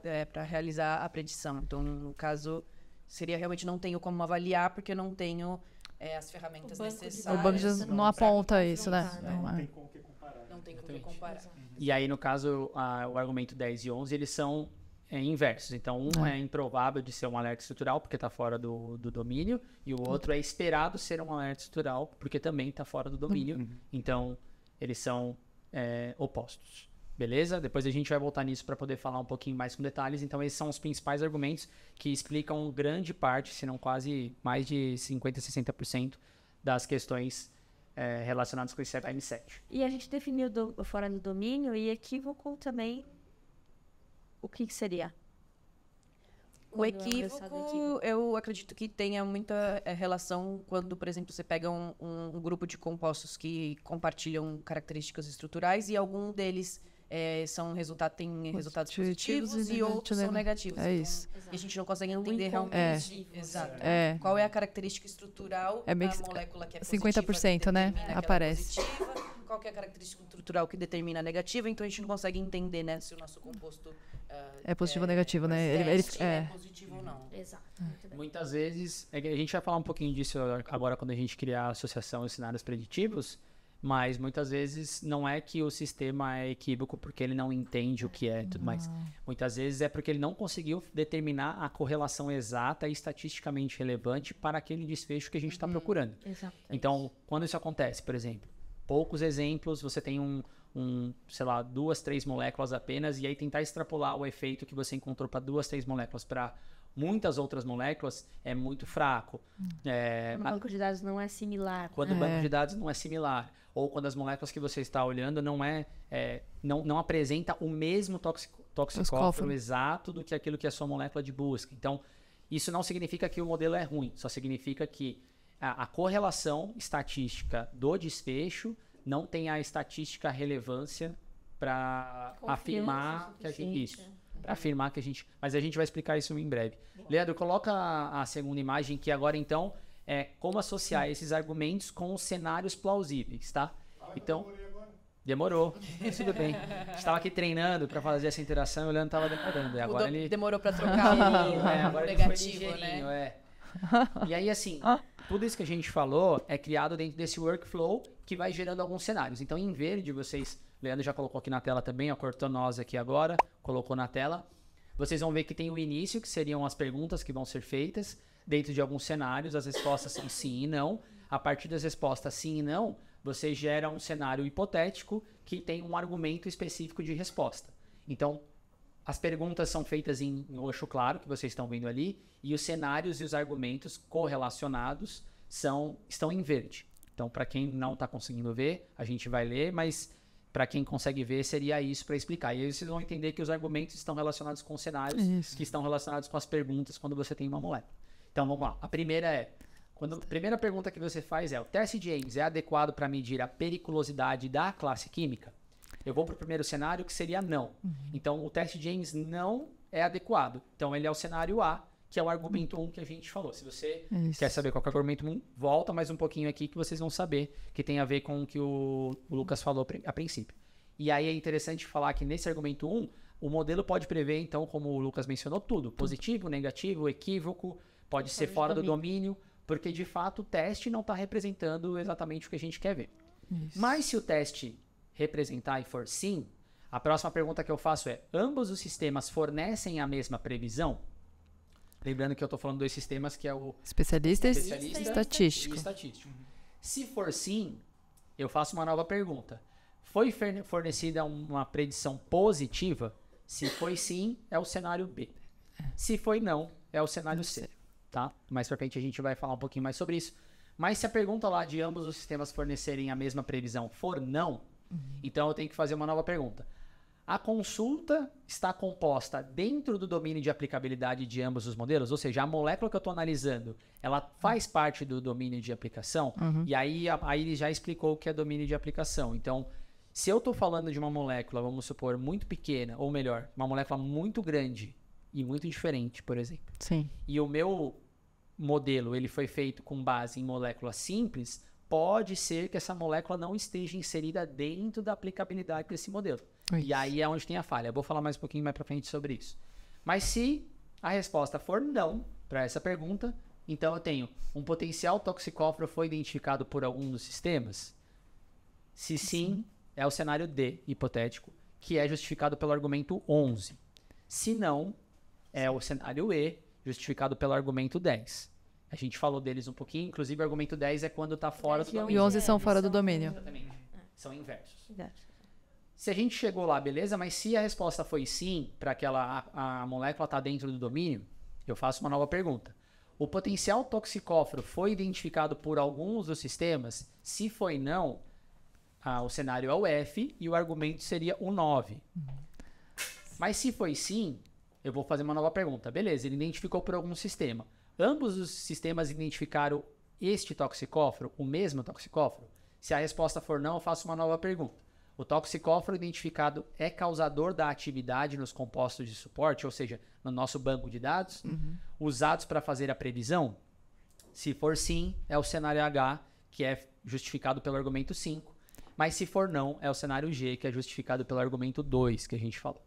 é, realizar a predição. Então, no caso, seria realmente não tenho como avaliar porque não tenho é, as ferramentas necessárias. o banco de dados não, aponta isso, né? né? Não, é. não, tem como não tem como comparar. E aí, no caso, a, o argumento 10 e 11, eles são é, inversos. Então, um é. é improvável de ser um alerta estrutural, porque está fora do, do, domínio, e o outro é esperado ser um alerta estrutural, porque também está fora do domínio. Uhum. Então, eles são é, opostos. Beleza? Depois a gente vai voltar nisso para poder falar um pouquinho mais com detalhes. Então, esses são os principais argumentos que explicam grande parte, se não quase mais de 50%, 60% das questões é, relacionados com esse M7. E a gente definiu do, fora do domínio e equívoco também. O que, que seria? O é é equívoco, eu acredito que tenha muita é, relação quando, por exemplo, você pega um, um, grupo de compostos que compartilham características estruturais e algum deles é, são resultado, tem resultados positivos, e, e outros são né? negativos. É então, isso. Então, e a gente não consegue entender realmente é. Exato. É. qual é a característica estrutural é da molécula que é positiva. 50%, né? É Aparece. Positiva, qual é a característica estrutural que determina a negativa, então a gente não consegue entender, né, se o nosso composto uh, é positivo é, ou negativo, né? Ele, ele, é. é positivo ou não. Exato. É. Muitas vezes, é a gente vai falar um pouquinho disso agora quando a gente criar a associação e cenários preditivos, mas muitas vezes não é que o sistema é equívoco porque ele não entende o que é e tudo mais. Muitas vezes é porque ele não conseguiu determinar a correlação exata e estatisticamente relevante para aquele desfecho que a gente está uhum. procurando. Exato. Então, quando isso acontece, por exemplo, poucos exemplos, você tem um, um, sei lá, duas, três moléculas apenas, e aí tentar extrapolar o efeito que você encontrou para duas, três moléculas para muitas outras moléculas é muito fraco. Hum. É, quando o banco de dados não é similar. Quando é. o banco é. de dados não é similar ou quando as moléculas que você está olhando não é, é não, não apresenta o mesmo toxicófilo exato do que aquilo que é a sua molécula de busca. Então, isso não significa que o modelo é ruim, só significa que a, a correlação estatística do desfecho não tem a estatística relevância para afirmar que a gente, isso, para afirmar que a gente, mas a gente vai explicar isso em breve. Leandro, coloca a, a segunda imagem que agora então é como associar esses argumentos com os cenários plausíveis, tá? Então. Demorou. Tudo bem. Estava aqui treinando para fazer essa interação, o Leandro estava demorando. E agora ele demorou para trocar Agora é, agora negativo, né? É. E aí assim, ah. tudo isso que a gente falou é criado dentro desse workflow que vai gerando alguns cenários. Então, em verde, vocês, Leandro já colocou aqui na tela também, ó, cortou nós aqui agora, colocou na tela. Vocês vão ver que tem o início, que seriam as perguntas que vão ser feitas dentro de alguns cenários, as respostas são sim e não. A partir das respostas sim e não, você gera um cenário hipotético que tem um argumento específico de resposta. Então, as perguntas são feitas em, roxo claro, que vocês estão vendo ali, e os cenários e os argumentos correlacionados são, estão em verde. Então, para quem não está conseguindo ver, a gente vai ler, mas para quem consegue ver, seria isso para explicar. E aí vocês vão entender que os argumentos estão relacionados com os cenários, isso. que estão relacionados com as perguntas quando você tem uma moeda. Então vamos lá. A primeira é. Quando, a primeira pergunta que você faz é: o teste de Ames é adequado para medir a periculosidade da classe química? Eu vou para o primeiro cenário que seria não. Uhum. Então o teste de Ames não é adequado. Então ele é o cenário A, que é o argumento 1 que a gente falou. Se você é Isso. quer saber qual é o argumento 1, volta mais um pouquinho aqui que vocês vão saber que tem a ver com o que o, o Lucas falou a princípio. E aí é interessante falar que nesse argumento 1, o modelo pode prever, então, como o Lucas mencionou, tudo: positivo, negativo, equívoco, Pode ser é fora do domínio, porque de fato o teste não está representando exatamente o que a gente quer ver. Isso. Mas se o teste representar e for sim, a próxima pergunta que eu faço é: ambos os sistemas fornecem a mesma previsão? Lembrando que eu estou falando dois sistemas que é o especialista, especialista e estatístico. E estatístico. Uhum. Se for sim, eu faço uma nova pergunta. Foi fornecida uma predição positiva? Se foi sim, é o cenário B. É. Se foi não, é o cenário C tá? Mais pra frente a gente vai falar um pouquinho mais sobre isso. Mas se a pergunta lá de ambos os sistemas fornecerem a mesma previsão for não, uhum. então eu tenho que fazer uma nova pergunta. A consulta está composta dentro do domínio de aplicabilidade de ambos os modelos, ou seja, a molécula que eu estou analisando, ela faz parte do domínio de aplicação. Uhum. E aí, aí ele já explicou o que é domínio de aplicação. Então, se eu estou falando de uma molécula, vamos supor, muito pequena, ou melhor, uma molécula muito grande e muito diferente, por exemplo. Sim. E o meu modelo ele foi feito com base em moléculas simples, pode ser que essa molécula não esteja inserida dentro da aplicabilidade desse modelo. Isso. É e aí é onde tem a falha. Eu vou falar mais um pouquinho mais para frente sobre isso. Mas se a resposta for não para essa pergunta, então eu tenho um potencial toxicófilo foi identificado por algum dos sistemas? Se sim, sim, é o cenário D, hipotético, que é justificado pelo argumento 11. Se não, é o cenário E, justificado pelo argumento 10. A gente falou deles um pouquinho, inclusive o argumento 10 é quando está fora é, do domínio. E 11 são fora do domínio. Exatamente. São inversos. Se a gente chegou lá, beleza, mas se a resposta foi sim, para aquela a, a molécula está dentro do domínio, eu faço uma nova pergunta. O potencial toxicóforo foi identificado por alguns dos sistemas? Se foi não, ah, o cenário é o F e o argumento seria o 9. Uhum. Mas se foi sim, eu vou fazer uma nova pergunta. Beleza, ele identificou por algum sistema. Ambos os sistemas identificaram este toxicófro, o mesmo toxicófro? Se a resposta for não, eu faço uma nova pergunta. O toxicófro identificado é causador da atividade nos compostos de suporte, ou seja, no nosso banco de dados, uhum. usados para fazer a previsão? Se for sim, é o cenário H, que é justificado pelo argumento 5. Mas se for não, é o cenário G, que é justificado pelo argumento 2 que a gente falou.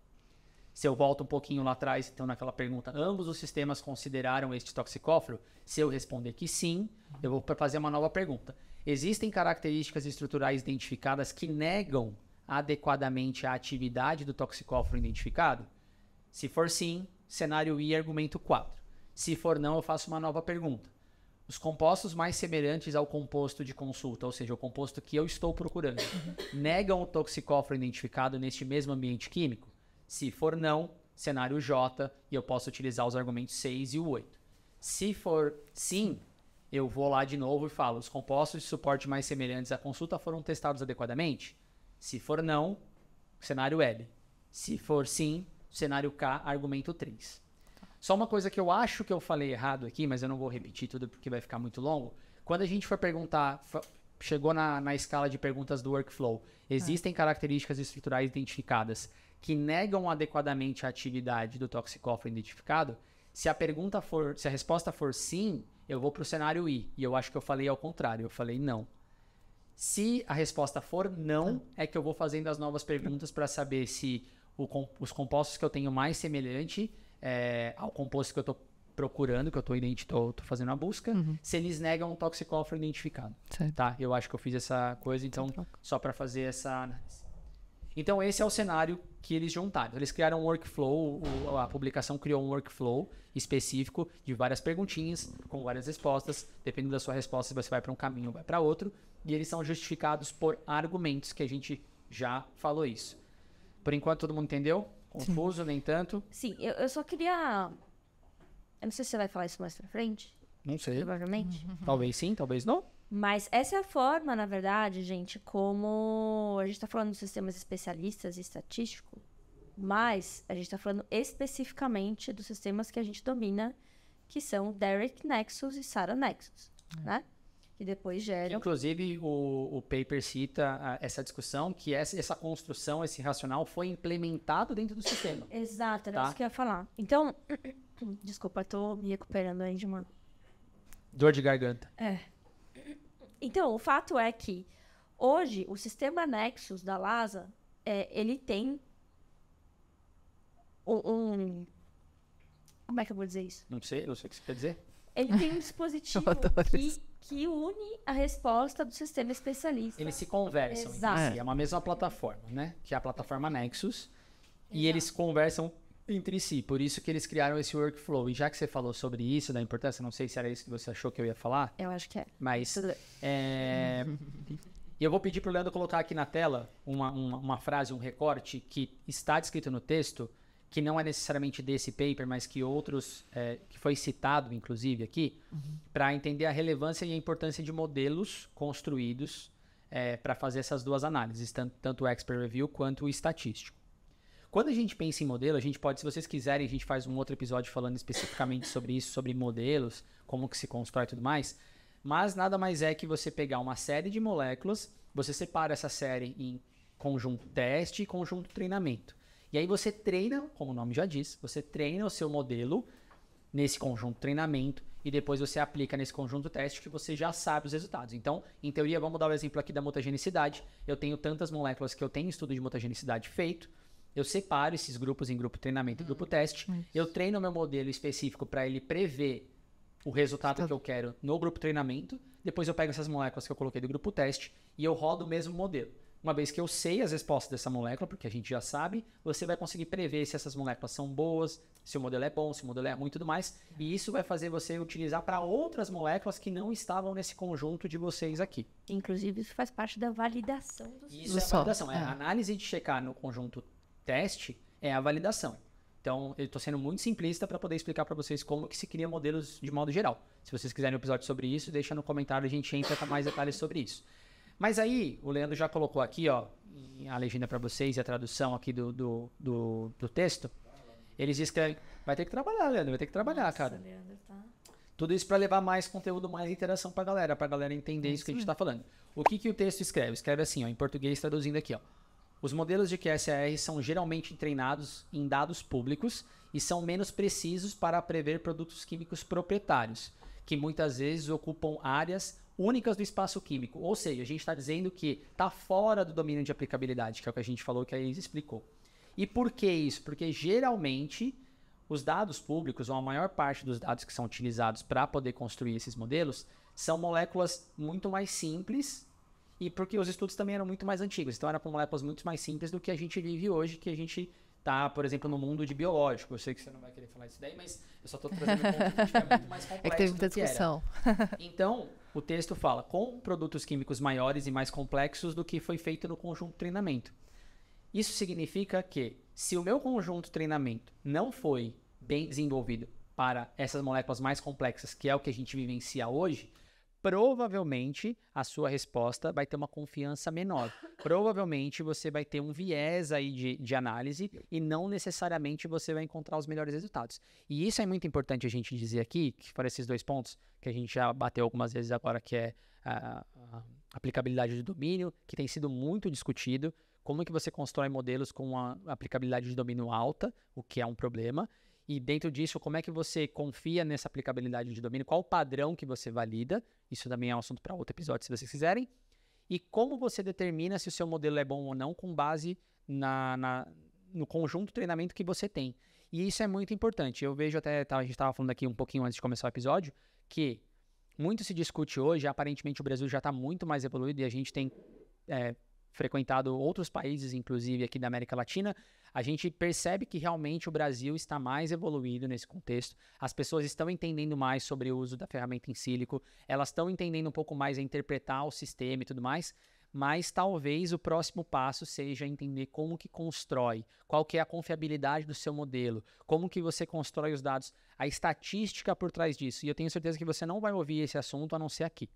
Se eu volto um pouquinho lá atrás, então naquela pergunta, ambos os sistemas consideraram este toxicófilo? Se eu responder que sim, eu vou fazer uma nova pergunta. Existem características estruturais identificadas que negam adequadamente a atividade do toxicófilo identificado? Se for sim, cenário I, argumento 4. Se for não, eu faço uma nova pergunta. Os compostos mais semelhantes ao composto de consulta, ou seja, o composto que eu estou procurando, uhum. negam o toxicófilo identificado neste mesmo ambiente químico? Se for não, cenário J e eu posso utilizar os argumentos 6 e o 8. Se for sim, eu vou lá de novo e falo: os compostos de suporte mais semelhantes à consulta foram testados adequadamente? Se for não, cenário L. Se for sim, cenário K, argumento 3. Só uma coisa que eu acho que eu falei errado aqui, mas eu não vou repetir tudo porque vai ficar muito longo. Quando a gente for perguntar, chegou na, na escala de perguntas do workflow, é. existem características estruturais identificadas que negam adequadamente a atividade do toxicófilo identificado, se a pergunta for, se a resposta for sim, eu vou para o cenário I. E eu acho que eu falei ao contrário, eu falei não. Se a resposta for não, é que eu vou fazendo as novas perguntas para saber se o, os compostos que eu tenho mais semelhante é, ao composto que eu estou procurando, que eu estou fazendo a busca, uhum. se eles negam um toxicófilo identificado. Certo. Tá? Eu acho que eu fiz essa coisa, então, só para fazer essa análise. Então esse é o cenário que eles juntaram. Eles criaram um workflow, a publicação criou um workflow específico de várias perguntinhas com várias respostas. Dependendo da sua resposta, você vai para um caminho ou vai para outro. E eles são justificados por argumentos que a gente já falou isso. Por enquanto todo mundo entendeu? Confuso, Sim. nem tanto? Sim, eu, eu só queria eu não sei se você vai falar isso mais para frente. Não sei. Provavelmente. Talvez sim, talvez não. Mas essa é a forma, na verdade, gente, como a gente está falando de sistemas especialistas e estatístico, mas a gente está falando especificamente dos sistemas que a gente domina, que são Derek Nexus e Sarah Nexus, é. né? Que depois geram. Inclusive, o, o paper cita ah, essa discussão que essa, essa construção, esse racional foi implementado dentro do sistema. Exato, era tá? isso que eu ia falar. Então, desculpa, estou me recuperando aí de uma. Dor de garganta. É. Então, o fato é que hoje o sistema Nexus da LASA, é, ele tem um, um, Como é que eu vou dizer isso? Não sei, não sei o que você quer dizer. Ele tem um dispositivo que, que, une a resposta do sistema especialista. Eles se conversam Exato. Si. É uma mesma plataforma, né? Que é a plataforma Nexus. Exato. E eles conversam entre si. Por isso que eles criaram esse workflow. E já que você falou sobre isso, da importância, não sei se era isso que você achou que eu ia falar. Eu acho que é. Mas. É... E eu vou pedir para o Leandro colocar aqui na tela uma, uma, uma, frase, um recorte que está descrito no texto, que não é necessariamente desse paper, mas que outros, é, que foi citado inclusive aqui, uhum. para entender a relevância e a importância de modelos construídos é, para fazer essas duas análises, tanto, tanto o expert review quanto o estatístico. Quando a gente pensa em modelo, a gente pode, se vocês quiserem, a gente faz um outro episódio falando especificamente sobre isso, sobre modelos, como que se constrói e tudo mais. Mas nada mais é que você pegar uma série de moléculas, você separa essa série em conjunto teste e conjunto treinamento. E aí você treina, como o nome já diz, você treina o seu modelo nesse conjunto treinamento e depois você aplica nesse conjunto teste que você já sabe os resultados. Então, em teoria, vamos dar o exemplo aqui da mutagenicidade. Eu tenho tantas moléculas que eu tenho estudo de mutagenicidade feito eu separo esses grupos em grupo treinamento e grupo hum, teste. Eu treino meu modelo específico para ele prever o resultado tá. que eu quero no grupo treinamento. Depois eu pego essas moléculas que eu coloquei do grupo teste e eu rodo o mesmo modelo. Uma vez que eu sei as respostas dessa molécula, porque a gente já sabe, você vai conseguir prever se essas moléculas são boas, se o modelo é bom, se o modelo é ruim e tudo mais. E isso vai fazer você utilizar para outras moléculas que não estavam nesse conjunto de vocês aqui. Inclusive, isso faz parte da validação dos Isso é validação, é, é análise de checar no conjunto teste é a validação. Então, eu estou sendo muito simplista para poder explicar para vocês como que se cria modelos de modo geral. Se vocês quiserem um episódio sobre isso, deixa no comentário, a gente entra com mais detalhes sobre isso. Mas aí, o Leandro já colocou aqui, ó, a legenda para vocês e a tradução aqui do, do, do, do texto. Eles escrevem. Vai ter que trabalhar, Leandro, vai ter que trabalhar, Nossa, cara. Leandro, tá... Tudo isso para levar mais conteúdo, mais interação para a galera, para a galera entender é isso, isso que a gente está falando. O que, que o texto escreve? Escreve assim, ó, em português, traduzindo aqui, ó. Os modelos de QSR são geralmente treinados em dados públicos e são menos precisos para prever produtos químicos proprietários, que muitas vezes ocupam áreas únicas do espaço químico. Ou seja, a gente está dizendo que está fora do domínio de aplicabilidade, que é o que a gente falou, que a Isa explicou. E por que isso? Porque geralmente os dados públicos, ou a maior parte dos dados que são utilizados para poder construir esses modelos, são moléculas muito mais simples e porque os estudos também eram muito mais antigos, então era para moléculas muito mais simples do que a gente vive hoje, que a gente está, por exemplo, no mundo de biológico. Eu sei que você não vai querer falar isso daí, mas eu só estou trazendo um ponto que é muito mais complexo. É que teve muita discussão. Então, o texto fala com produtos químicos maiores e mais complexos do que foi feito no conjunto treinamento. Isso significa que se o meu conjunto treinamento não foi bem desenvolvido para essas moléculas mais complexas, que é o que a gente vivencia hoje, provavelmente a sua resposta vai ter uma confiança menor. Provavelmente você vai ter um viés aí de, de análise e não necessariamente você vai encontrar os melhores resultados. E isso é muito importante a gente dizer aqui, que foram esses dois pontos que a gente já bateu algumas vezes agora, que é a, a aplicabilidade de domínio, que tem sido muito discutido, como que você constrói modelos com uma aplicabilidade de domínio alta, o que é um problema, e dentro disso, como é que você confia nessa aplicabilidade de domínio? Qual o padrão que você valida? Isso também é um assunto para outro episódio, se vocês quiserem. E como você determina se o seu modelo é bom ou não com base na, na no conjunto de treinamento que você tem. E isso é muito importante. Eu vejo até, tá, a gente estava falando aqui um pouquinho antes de começar o episódio, que muito se discute hoje, aparentemente o Brasil já está muito mais evoluído e a gente tem é, frequentado outros países, inclusive aqui da América Latina, a gente percebe que realmente o Brasil está mais evoluído nesse contexto. As pessoas estão entendendo mais sobre o uso da ferramenta em sílico, elas estão entendendo um pouco mais a interpretar o sistema e tudo mais mas talvez o próximo passo seja entender como que constrói, qual que é a confiabilidade do seu modelo, como que você constrói os dados, a estatística por trás disso. E eu tenho certeza que você não vai ouvir esse assunto a não ser aqui.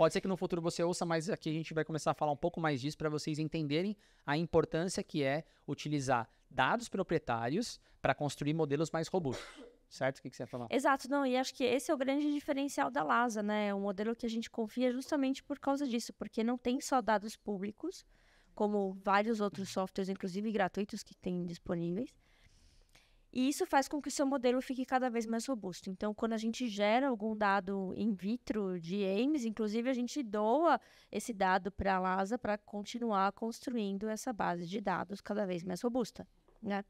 Pode ser que no futuro você ouça, mas aqui a gente vai começar a falar um pouco mais disso para vocês entenderem a importância que é utilizar dados proprietários para construir modelos mais robustos. Certo? O que, que você ia falar? Exato, não, e acho que esse é o grande diferencial da LASA, né? É um modelo que a gente confia justamente por causa disso, porque não tem só dados públicos, como vários outros softwares, inclusive gratuitos, que tem disponíveis, e isso faz com que o seu modelo fique cada vez mais robusto. Então, quando a gente gera algum dado in vitro de Ames, inclusive a gente doa esse dado para a LASA para continuar construindo essa base de dados cada vez mais robusta. Né?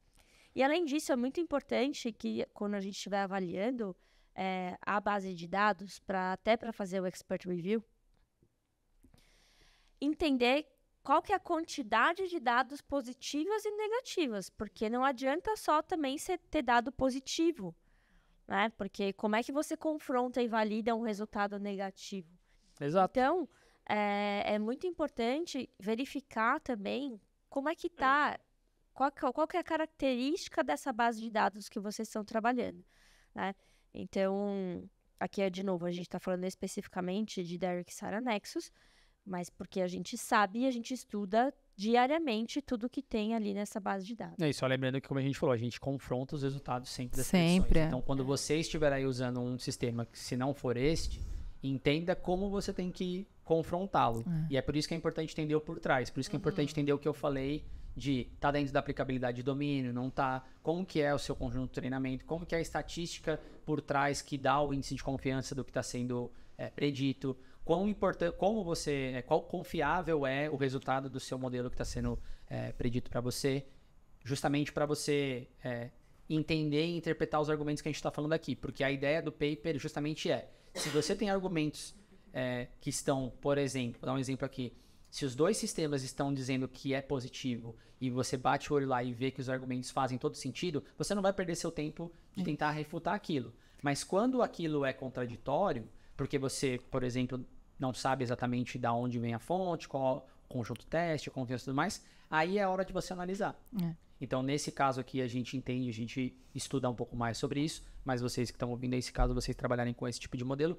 E além disso, é muito importante que quando a gente estiver avaliando é, a base de dados, pra, até para fazer o expert review, entender qual que é a quantidade de dados positivas e negativas, porque não adianta só também ser ter dado positivo, né? Porque como é que você confronta e valida um resultado negativo? Exato. Então, é, é muito importante verificar também como é que está, qual, é qual que é a característica dessa base de dados que vocês estão trabalhando, né? Então, aqui é de novo, a gente está falando especificamente de Derek Sara Nexus, mas porque a gente sabe e a gente estuda diariamente tudo que tem ali nessa base de dados. É, isso, só lembrando que, como a gente falou, a gente confronta os resultados sempre das sempre. É. Então, quando você estiver aí usando um sistema que, se não for este, entenda como você tem que confrontá-lo. É. E é por isso que é importante entender o por trás, por isso que é importante uhum. entender o que eu falei de tá dentro da aplicabilidade de domínio, não tá, como que é o seu conjunto de treinamento, como que é a estatística por trás que dá o índice de confiança do que está sendo é, predito, quão importante, como você, é, qual confiável é o resultado do seu modelo que está sendo é, predito para você, justamente para você é, entender e interpretar os argumentos que a gente está falando aqui, porque a ideia do paper justamente é, se você tem argumentos é, que estão, por exemplo, vou dar um exemplo aqui, se os dois sistemas estão dizendo que é positivo e você bate o olho lá e vê que os argumentos fazem todo sentido, você não vai perder seu tempo de tentar refutar aquilo. Mas quando aquilo é contraditório, porque você, por exemplo, não sabe exatamente de onde vem a fonte, qual conjunto teste, contexto e tudo mais, aí é a hora de você analisar. É. Então, nesse caso aqui, a gente entende, a gente estuda um pouco mais sobre isso, mas vocês que estão ouvindo esse caso, vocês trabalharem com esse tipo de modelo,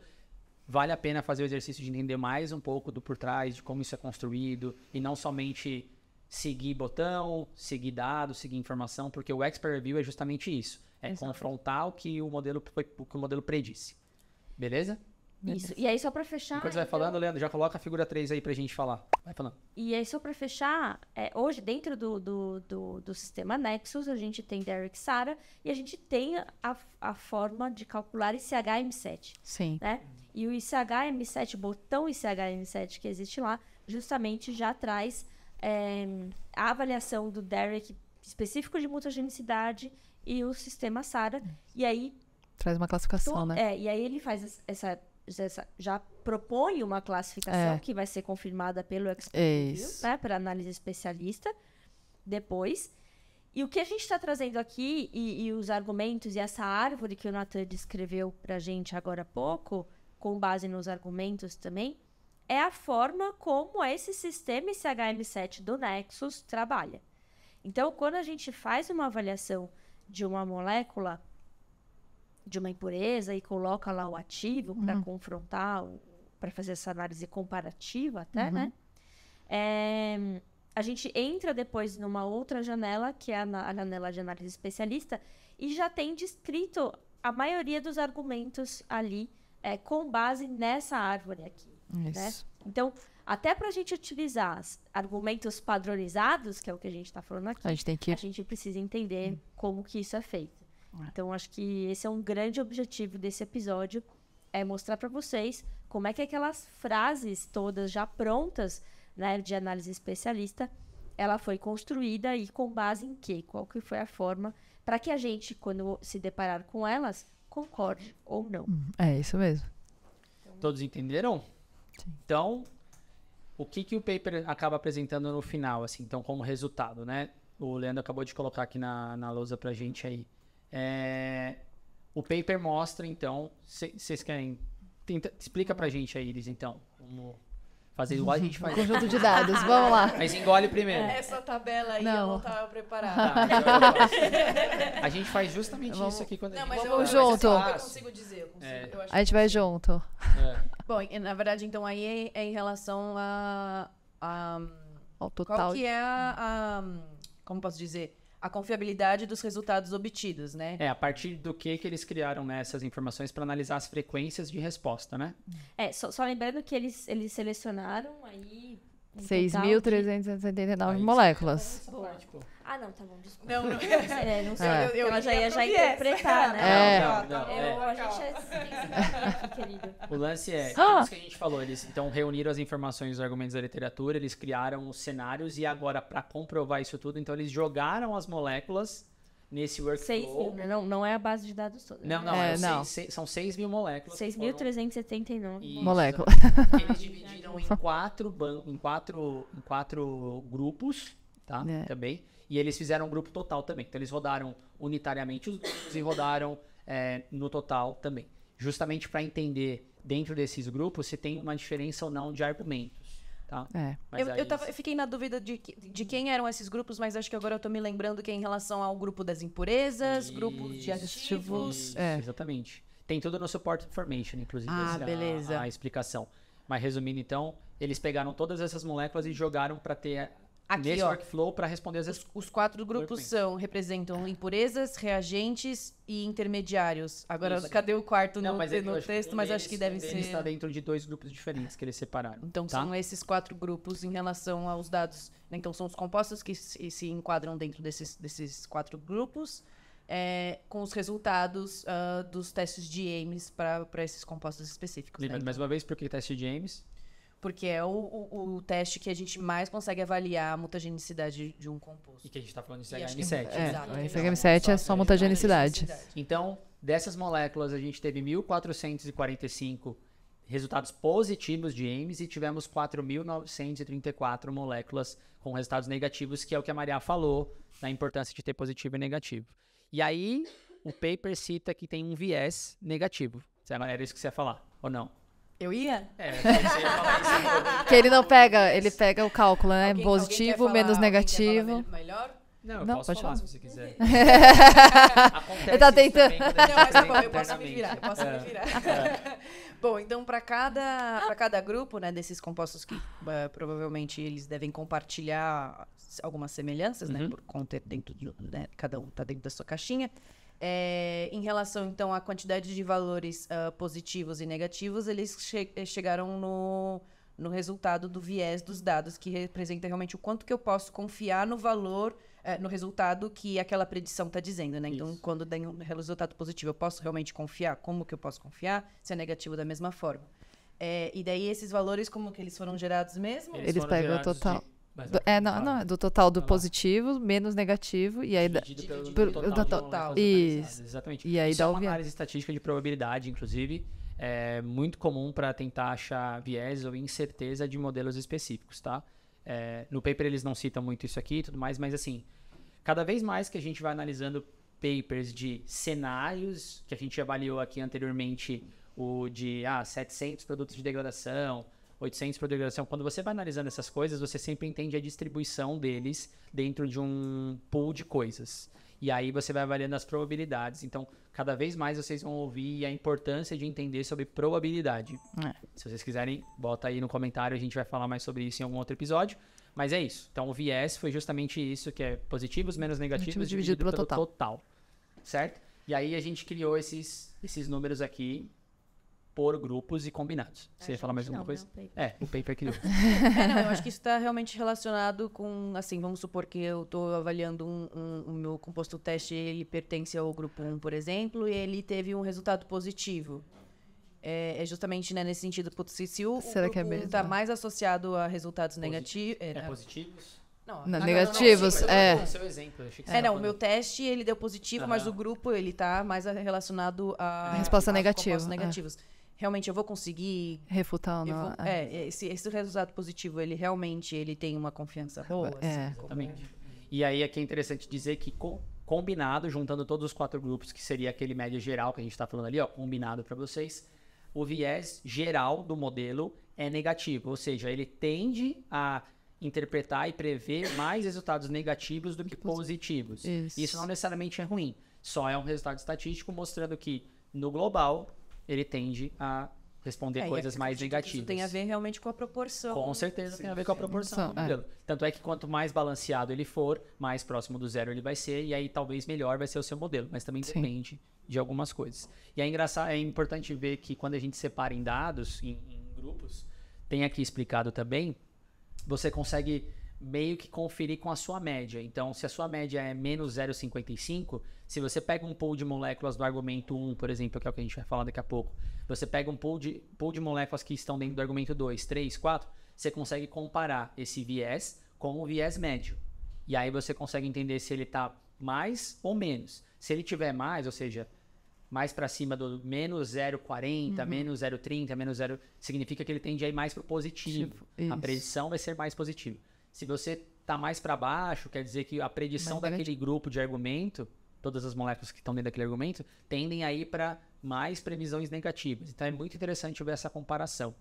vale a pena fazer o exercício de entender mais um pouco do por trás, de como isso é construído, e não somente seguir botão, seguir dado, seguir informação, porque o expert review é justamente isso, é Exato. confrontar o que o modelo, o que o modelo predisse. Beleza? Isso. E aí, só pra fechar. Enquanto você vai falando, Leandro, já coloca a figura 3 aí pra gente falar. Vai falando. E aí, só pra fechar, é, hoje, dentro do, do, do, do, sistema Nexus, a gente tem Derek Sara e a gente tem a, a forma de calcular ICH-M7. Sim. Né? E o ICH-M7, o botão ICH-M7 que existe lá, justamente já traz é, a avaliação do Derek específico de mutagenicidade e o sistema SARA. E aí. Traz uma classificação, tu, né? É, e aí ele faz essa já, já propõe uma classificação é. que vai ser confirmada pelo expert né, para análise especialista depois. E o que a gente está trazendo aqui e, e, os argumentos e essa árvore que o Nathan descreveu para a gente agora há pouco, com base nos argumentos também, é a forma como esse sistema SHM7 do Nexus trabalha. Então, quando a gente faz uma avaliação de uma molécula de uma impureza e coloca lá o ativo para uhum. confrontar, para fazer essa análise comparativa até, né? uhum. né? É, a gente entra depois numa outra janela, que é a, a janela de análise especialista, e já tem descrito a maioria dos argumentos ali é, com base nessa árvore aqui. Né? Então, até para a gente utilizar argumentos padronizados, que é o que a gente está falando aqui, a gente, que... a gente precisa entender como que isso é feito. É. Então, acho que esse é um grande objetivo desse episódio, é mostrar para vocês como é que aquelas frases todas já prontas, né, de análise especialista, ela foi construída e com base em quê? Qual que foi a forma para que a gente, quando se deparar com elas, concorde ou não. Uhum. É isso mesmo. Todos entenderam? Sim. Então, o que, que o paper acaba apresentando no final, assim, então, como resultado, né? O Leandro acabou de colocar aqui na, na lousa a gente aí. É, o paper mostra, então, vocês querem. Tenta, explica pra gente aí, Iris, então. Como fazer igual a gente faz. Um conjunto de dados, vamos lá. Mas engole primeiro. É, essa tabela aí não. eu não estava preparada. Tá, então a gente faz justamente vamos... isso aqui quando não, a gente... Mas vamos eu, junto. eu consigo dizer. Eu consigo, é. eu a gente vai junto. É. Bom, na verdade, então, aí é, é, em relação a... a Ao total. Qual que é a, a como posso dizer? a confiabilidade dos resultados obtidos, né? É, a partir do que, que eles criaram né, essas informações para analisar as frequências de resposta, né? É, só, só lembrando que eles, eles selecionaram aí. 6.379 moléculas. Boa. Ah, não, tá bom, desculpa. Não, não, é, não sei. É. Eu, eu, ela já ia já interpretar, é né? É. Não, não, eu, é. A gente é querido. O lance é, ah. isso que a gente falou, eles então reuniram as informações os argumentos da literatura, eles criaram os cenários e agora, para comprovar isso tudo, então eles jogaram as moléculas nesse workflow. Seis, né? não, não é a base de dados toda. Né? Não, não, é, é não. Seis, seis, são 6 mil moléculas. 6.379 moléculas. Eles dividiram em quatro, em quatro, em quatro grupos, tá? É. Também. E eles fizeram um grupo total também. Então eles rodaram unitariamente os grupos e rodaram é, no total também. Justamente para entender dentro desses grupos se tem uma diferença ou não de argumentos. Tá? É. Eu, eu, tava, eu, fiquei na dúvida de, de quem eram esses grupos, mas acho que agora eu tô me lembrando que é em relação ao grupo das impurezas, isso, grupos de aditivos. Isso, é. Exatamente. Tem tudo no Support Information, inclusive, ah, a, a, explicação. Mas resumindo, então, eles pegaram todas essas moléculas e jogaram para ter Aqui, nesse ó, workflow para responder as os, os quatro grupos são representam impurezas, reagentes e intermediários. Agora, Isso. cadê o quarto Não, no, mas é no texto? mas acho que devem ser. Ele está dentro de dois grupos diferentes que eles separaram. Então tá? são esses quatro grupos em relação aos dados. Né? Então são os compostos que se, se enquadram dentro desses, desses quatro grupos. É, com os resultados uh, dos testes de Ames para esses compostos específicos. Né? Mais então uma vez, por que teste de Ames? Porque é o, o, o, teste que a gente mais consegue avaliar a mutagenicidade de um composto. E que a gente está falando de CHM7. É, né? Exato, é, CHM7 é só mutagenicidade. Então, dessas moléculas, a gente teve 1.445 resultados positivos de Ames e tivemos 4.934 moléculas com resultados negativos, que é o que a Maria falou, da importância de ter positivo e negativo. E aí, o paper cita que tem um viés negativo. Era isso que você ia falar, ou não? Eu ia? É, que ele não pega, ele pega o cálculo, né? Alguém, Positivo, alguém menos negativo. melhor? Não, eu não, posso falar, falar, se você quiser. Acontece eu tá tentando. Também, não, mas tá bom, eu posso me virar, eu posso é. me virar. É. bom, então para cada, para cada grupo, né, desses compostos que uh, provavelmente eles devem compartilhar algumas semelhanças, né, uhum. né, por conter dentro de né, cada um tá dentro da sua caixinha. É, em relação, então, à quantidade de valores uh, positivos e negativos, eles che eh, chegaram no, no resultado do viés dos dados, que representa realmente o quanto que eu posso confiar no valor, eh, no resultado que aquela predição está dizendo, né? Então, Isso. quando tem um resultado positivo, eu posso realmente confiar? Como que eu posso confiar? Se é negativo, da mesma forma. É, e daí esses valores, como que eles foram gerados mesmo? Eles, eles pegam o total. É, não, não, é do total do positivo menos negativo e aí da, pelo, total, né, total. Isso. Exatamente. E aí Isso dá é uma análise estatística de probabilidade, inclusive, é muito comum para tentar achar viés ou incerteza de modelos específicos, tá? É, no paper eles não citam muito isso aqui e tudo mais, mas assim, cada vez mais que a gente vai analisando papers de cenários, que a gente avaliou aqui anteriormente, o de ah, 700 produtos de degradação, 800 degradação. Quando você vai analisando essas coisas, você sempre entende a distribuição deles dentro de um pool de coisas. E aí você vai avaliando as probabilidades. Então, cada vez mais vocês vão ouvir a importância de entender sobre probabilidade. É. Se vocês quiserem, bota aí no comentário, a gente vai falar mais sobre isso em algum outro episódio. Mas é isso. Então, o viés foi justamente isso, que é positivos menos negativos dividido, dividido pelo total. total. Certo? E aí a gente criou esses, esses números aqui por grupos e combinados. Você ia falar mais alguma não, coisa? Não, né, É, o paper criou. é, não, eu acho que isso está realmente relacionado com, assim, vamos supor que eu estou avaliando um, um, o meu composto teste, ele pertence ao grupo 1, por exemplo, e ele teve um resultado positivo. É, é justamente né, nesse sentido, putz, se, se o, Será o é grupo está mais associado a resultados Posit negativos... É, é positivos? Não, não, negativos, não, não, é. Seu exemplo, é, não, o meu teste ele deu positivo, uhum. mas o grupo ele está mais relacionado a, a resposta negativa. Compostos é. negativos. É realmente eu vou conseguir refutar o não? É. É, é, esse, esse resultado positivo, ele realmente ele tem uma confiança é, boa. É. Assim, exatamente. E aí aqui é interessante dizer que co combinado, juntando todos os quatro grupos, que seria aquele média geral que a gente está falando ali, ó, combinado para vocês, o viés geral do modelo é negativo, ou seja, ele tende a interpretar e prever mais resultados negativos do que positivos. Isso. Isso não necessariamente é ruim, só é um resultado estatístico mostrando que no global ele tende a responder é, é coisas mais negativas. Isso tem a ver realmente com a proporção. Com né? certeza sim, tem a ver com a proporção. É. Tanto é que quanto mais balanceado ele for, mais próximo do zero ele vai ser, e aí talvez melhor vai ser o seu modelo, mas também sim. depende de algumas coisas. E é engraçado, é importante ver que quando a gente separa em dados, em, em grupos, tem aqui explicado também, você consegue meio que conferir com a sua média. Então, se a sua média é menos 0,55, se você pega um pool de moléculas do argumento 1, por exemplo, que é o que a gente vai falar daqui a pouco, você pega um pool de, pool de moléculas que estão dentro do argumento 2, 3, 4, você consegue comparar esse viés com o viés médio. E aí você consegue entender se ele está mais ou menos. Se ele tiver mais, ou seja, mais para cima do menos 0,40, uhum. menos 0,30, menos 0, significa que ele tende a ir mais para o positivo. Tipo, a predição vai ser mais positiva. Se você está mais para baixo, quer dizer que a predição daquele grupo de argumento, todas as moléculas que estão dentro daquele argumento, tendem a ir para mais previsões negativas. Então é muito interessante ver essa comparação.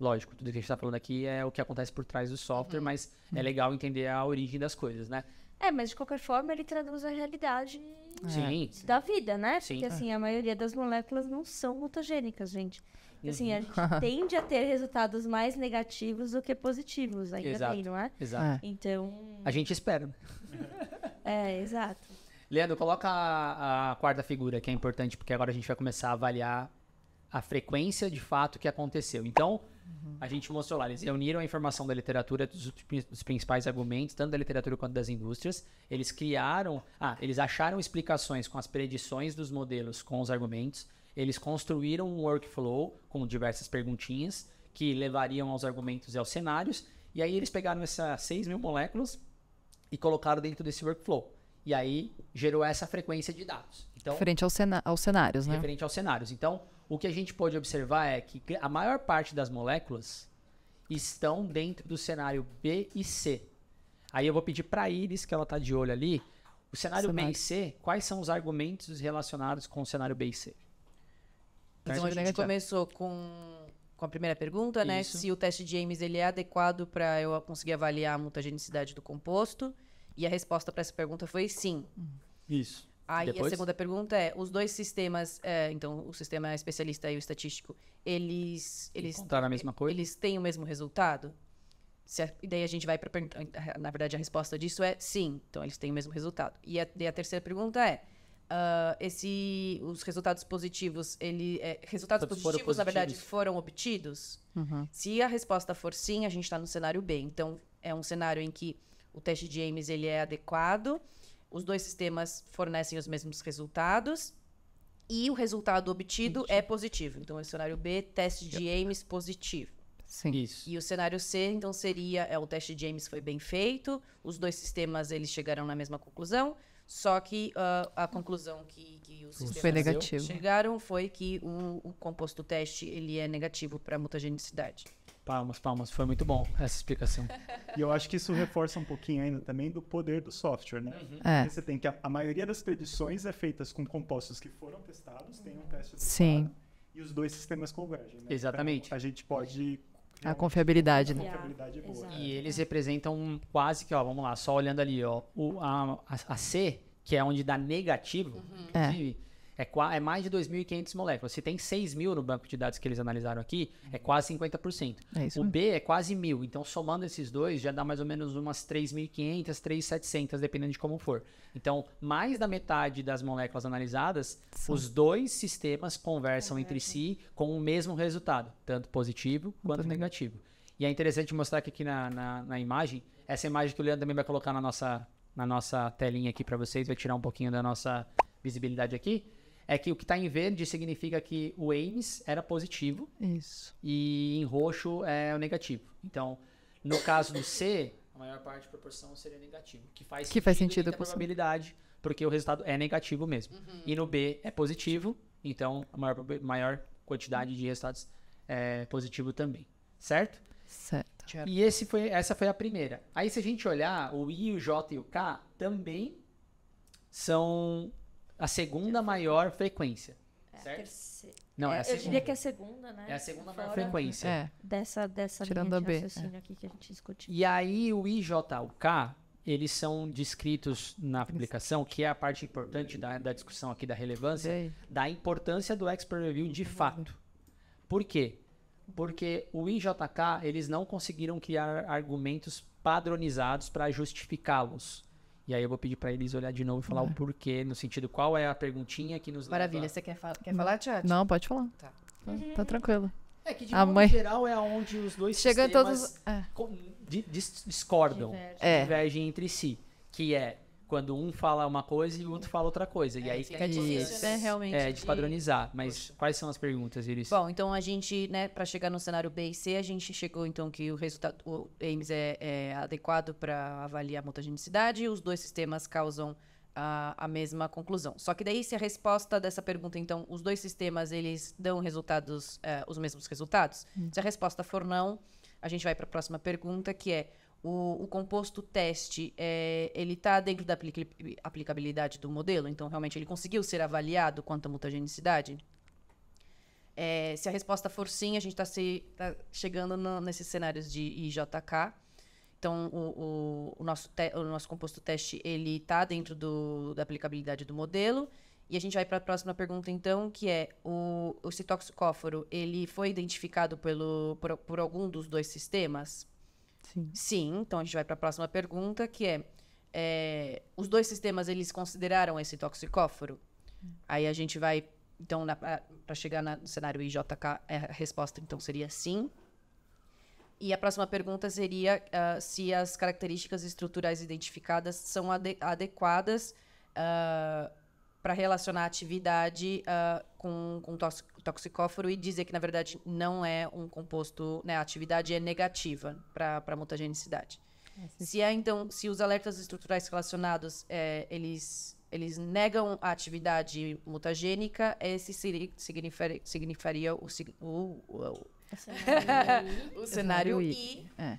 Lógico, tudo que a gente está falando aqui é o que acontece por trás do software, uhum. mas é uhum. legal entender a origem das coisas, né? É, mas de qualquer forma ele traduz a realidade da vida, né? Sim. Porque assim, é. a maioria das moléculas não são mutagênicas, gente. Assim, a uhum. gente tende a ter resultados mais negativos do que positivos, ainda exato, não é? Exato. É. Então. A gente espera. é, exato. Leandro, coloca a, a quarta figura, que é importante, porque agora a gente vai começar a avaliar a frequência de fato que aconteceu. Então, uhum. a gente mostrou lá, eles reuniram a informação da literatura, dos, dos, principais argumentos, tanto da literatura quanto das indústrias. Eles criaram, ah, eles acharam explicações com as predições dos modelos, com os argumentos. Eles construíram um workflow com diversas perguntinhas que levariam aos argumentos e aos cenários. E aí eles pegaram essas 6 mil moléculas e colocaram dentro desse workflow. E aí gerou essa frequência de dados. Então, referente ao aos cenários, né? Referente aos cenários. Então, o que a gente pode observar é que a maior parte das moléculas estão dentro do cenário B e C. Aí eu vou pedir para Iris, que ela está de olho ali, o cenário, cenário, B e C, quais são os argumentos relacionados com o cenário B e C? Então, então, a gente começou com com a primeira pergunta, né? Isso. né? Se o teste de Ames ele é adequado para eu conseguir avaliar a mutagenicidade do composto. E a resposta para essa pergunta foi sim. Hum. Isso. Aí Depois? a segunda pergunta é: os dois sistemas, é, então o sistema especialista e o estatístico, eles eles Contaram a mesma coisa? Eles têm o mesmo resultado? A, e daí a gente vai para na verdade a resposta disso é sim. Então eles têm o mesmo resultado. E a, e a terceira pergunta é: uh, esse, os resultados positivos, ele, é, resultados positivos, na verdade, foram obtidos? Uhum. Se a resposta for sim, a gente está no cenário B. Então, é um cenário em que o teste de Ames ele é adequado, os dois sistemas fornecem os mesmos resultados e o resultado obtido é positivo. Então, é o cenário B, teste de Ames positivo. Sim. Isso. E o cenário C, então, seria é, o teste de Ames foi bem feito, os dois sistemas eles chegaram na mesma conclusão, só que uh, a conclusão que, que o sistema foi negativo. chegaram foi que o, o composto teste ele é negativo para mutagenicidade. Palmas, palmas. Foi muito bom essa explicação. e eu acho que isso reforça um pouquinho ainda também do poder do software, né? Uhum. É. Você tem que a, a, maioria das predições é feitas com compostos que foram testados, tem um teste Sim. e os dois sistemas convergem. Né? Exatamente. Então, a gente pode a confiabilidade, né? A confiabilidade é boa. E eles representam quase que, ó, vamos lá, só olhando ali, ó, o, a, a C, que é onde dá negativo, uhum. é é, é mais de 2.500 moléculas. Se tem 6 mil no banco de dados que eles analisaram aqui, é quase 50%. É isso o B é quase mil. Então, somando esses dois, já dá mais ou menos umas 3.500, 3.700, dependendo de como for. Então, mais da metade das moléculas analisadas, Sim. os dois sistemas conversam é entre si com o mesmo resultado, tanto positivo quanto negativo. E é interessante mostrar que aqui na, na, na, imagem, essa imagem que o Leandro também vai colocar na nossa, na nossa telinha aqui para vocês, vai tirar um pouquinho da nossa visibilidade aqui é que o que está em verde significa que o Ames era positivo. Isso. E em roxo é o negativo. Então, no caso do C, a maior parte da proporção seria negativo. Que faz que sentido, com sentido a porque o resultado é negativo mesmo. Uhum. E no B é positivo, então a maior, maior quantidade de resultados é positivo também. Certo? Certo. E esse foi, essa foi a primeira. Aí, se a gente olhar, o I, o J e o K também são a segunda maior frequência. É certo? Não, é, é a segunda. Eu diria que é a segunda, né? É a segunda Fora maior frequência. É. Dessa, dessa Tirando linha de raciocínio B, é. que a gente discutiu. E aí o IJUK, eles são descritos na publicação, que é a parte importante da, da discussão aqui da relevância, da importância do expert review de fato. Por quê? Porque o IJK, eles não conseguiram criar argumentos padronizados para justificá-los. E aí eu vou pedir para eles olhar de novo e falar ah. o porquê, no sentido qual é a perguntinha que nos Maravilha, leva... você quer, fa quer falar, Tiago? Não, pode falar. Tá. tá, tá tranquilo. É que de a mãe... geral é onde os dois Chegam todos... É. discordam, divergem. É. divergem entre si, que é quando um fala uma coisa e o outro fala outra coisa. É, e aí fica é difícil. Isso, né? é realmente. É, de, de padronizar. Mas Poxa. quais são as perguntas, Iris? Bom, então a gente, né, para chegar no cenário B e C, a gente chegou então que o resultado, o Ames é, é adequado para avaliar a mutagenicidade. Os dois sistemas causam a, a, mesma conclusão. Só que daí, se a resposta dessa pergunta, então, os dois sistemas, eles dão resultados, uh, os mesmos resultados? Hum. Se a resposta for não, a gente vai para a próxima pergunta, que é o, o composto teste, é, ele está dentro da aplicabilidade do modelo? Então, realmente, ele conseguiu ser avaliado quanto à mutagenicidade? É, se a resposta for sim, a gente está tá chegando no, nesses cenários de IJK. Então, o, o, o nosso, te, o nosso composto teste, ele está dentro do, da aplicabilidade do modelo. E a gente vai para a próxima pergunta, então, que é o, o citoxicóforo, ele foi identificado pelo, por, por algum dos dois sistemas? Sim. Sim, então a gente vai para a próxima pergunta, que é, é, os dois sistemas eles consideraram esse toxicóforo? Hum. Aí a gente vai então para chegar na, no cenário IJK, é, a resposta então seria sim. E a próxima pergunta seria uh, se as características estruturais identificadas são ade adequadas uh, para relacionar a atividade uh, com, com toxicóforo e dizer que, na verdade, não é um composto, né, a atividade é negativa para a mutagenicidade. É, se é, então, se os alertas estruturais relacionados, é, eles, eles negam a atividade mutagênica, esse significaria, significaria, o, o, o, o, cenário I. O cenário I. I. É.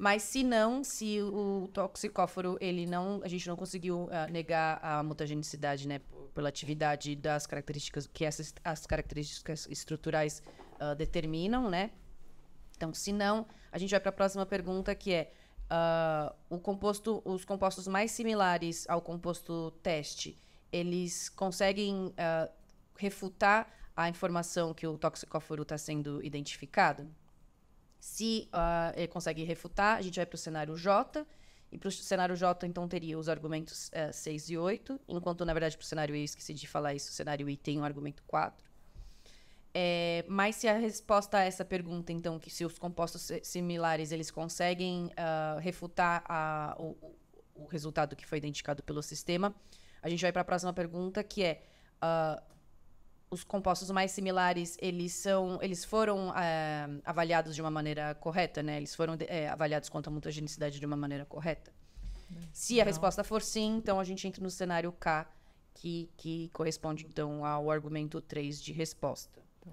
Mas se não, se o toxicóforo, ele não, a gente não conseguiu uh, negar a mutagenicidade, né, pela atividade das características que essas as características estruturais uh, determinam, né? Então, se não, a gente vai para a próxima pergunta que é uh, o composto, os compostos mais similares ao composto teste, eles conseguem refutar a informação que o toxicóforo está sendo identificado? Se uh, ele consegue refutar, a gente vai para o cenário J. E para o cenário J, então, teria os argumentos uh, eh, 6 e 8. Enquanto, na verdade, para o cenário I, eu esqueci de falar isso, o cenário I tem o um argumento 4. É, mas se a resposta a essa pergunta, então, que se os compostos similares eles conseguem uh, refutar a, o, o, resultado que foi identificado pelo sistema, a gente vai para a próxima pergunta, que é uh, os compostos mais similares eles são eles foram é, avaliados de uma maneira correta né eles foram é, avaliados quanto à mutagenicidade de uma maneira correta se a resposta for sim então a gente entra no cenário K que, que corresponde então ao argumento 3 de resposta tá,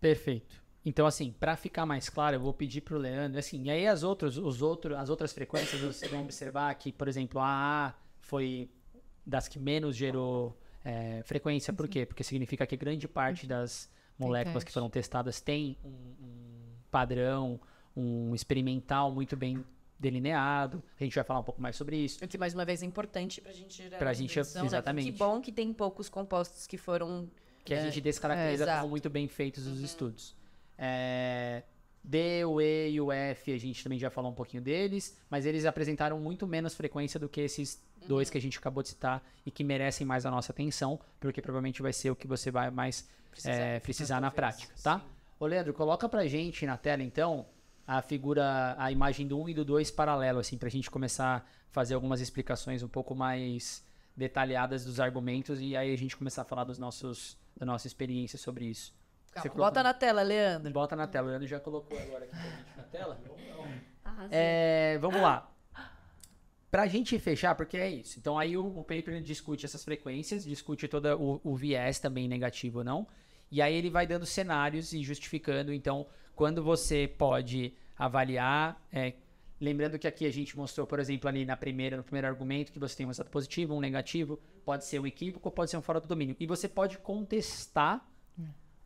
perfeito então assim para ficar mais claro eu vou pedir para o Leandro assim e aí as outras os outros as outras frequências vocês vão observar que por exemplo a A foi das que menos gerou é, frequência, por quê? Porque significa que grande parte uhum. das moléculas que foram testadas tem um, um padrão, um experimental muito bem delineado. A gente vai falar um pouco mais sobre isso. O que, mais uma vez, é importante para a gente gerar a gente, né? exatamente. Que bom que tem poucos compostos que foram... Que a né? gente descaracteriza é, como muito bem feitos os uhum. estudos. É, D, o E e o F, a gente também já falou um pouquinho deles, mas eles apresentaram muito menos frequência do que esses uhum. dois que a gente acabou de citar e que merecem mais a nossa atenção, porque provavelmente vai ser o que você vai mais precisar, é, precisar na prática, tá? Sim. Ô, Leandro, coloca pra gente na tela, então, a figura, a imagem do 1 um e do 2 paralelo, assim, pra gente começar a fazer algumas explicações um pouco mais detalhadas dos argumentos e aí a gente começar a falar dos nossos, da nossa experiência sobre isso. Bota na tela, Leandro. Bota na tela. O Leandro já colocou agora aqui pra gente na tela. É, vamos lá. Pra gente fechar, porque é isso. Então aí o, o paper discute essas frequências, discute todo o, o viés também negativo ou não. E aí ele vai dando cenários e justificando. Então, quando você pode avaliar. É, lembrando que aqui a gente mostrou, por exemplo, ali na primeira, no primeiro argumento, que você tem um resultado positivo, um negativo, pode ser um equívoco, pode ser um fora do domínio. E você pode contestar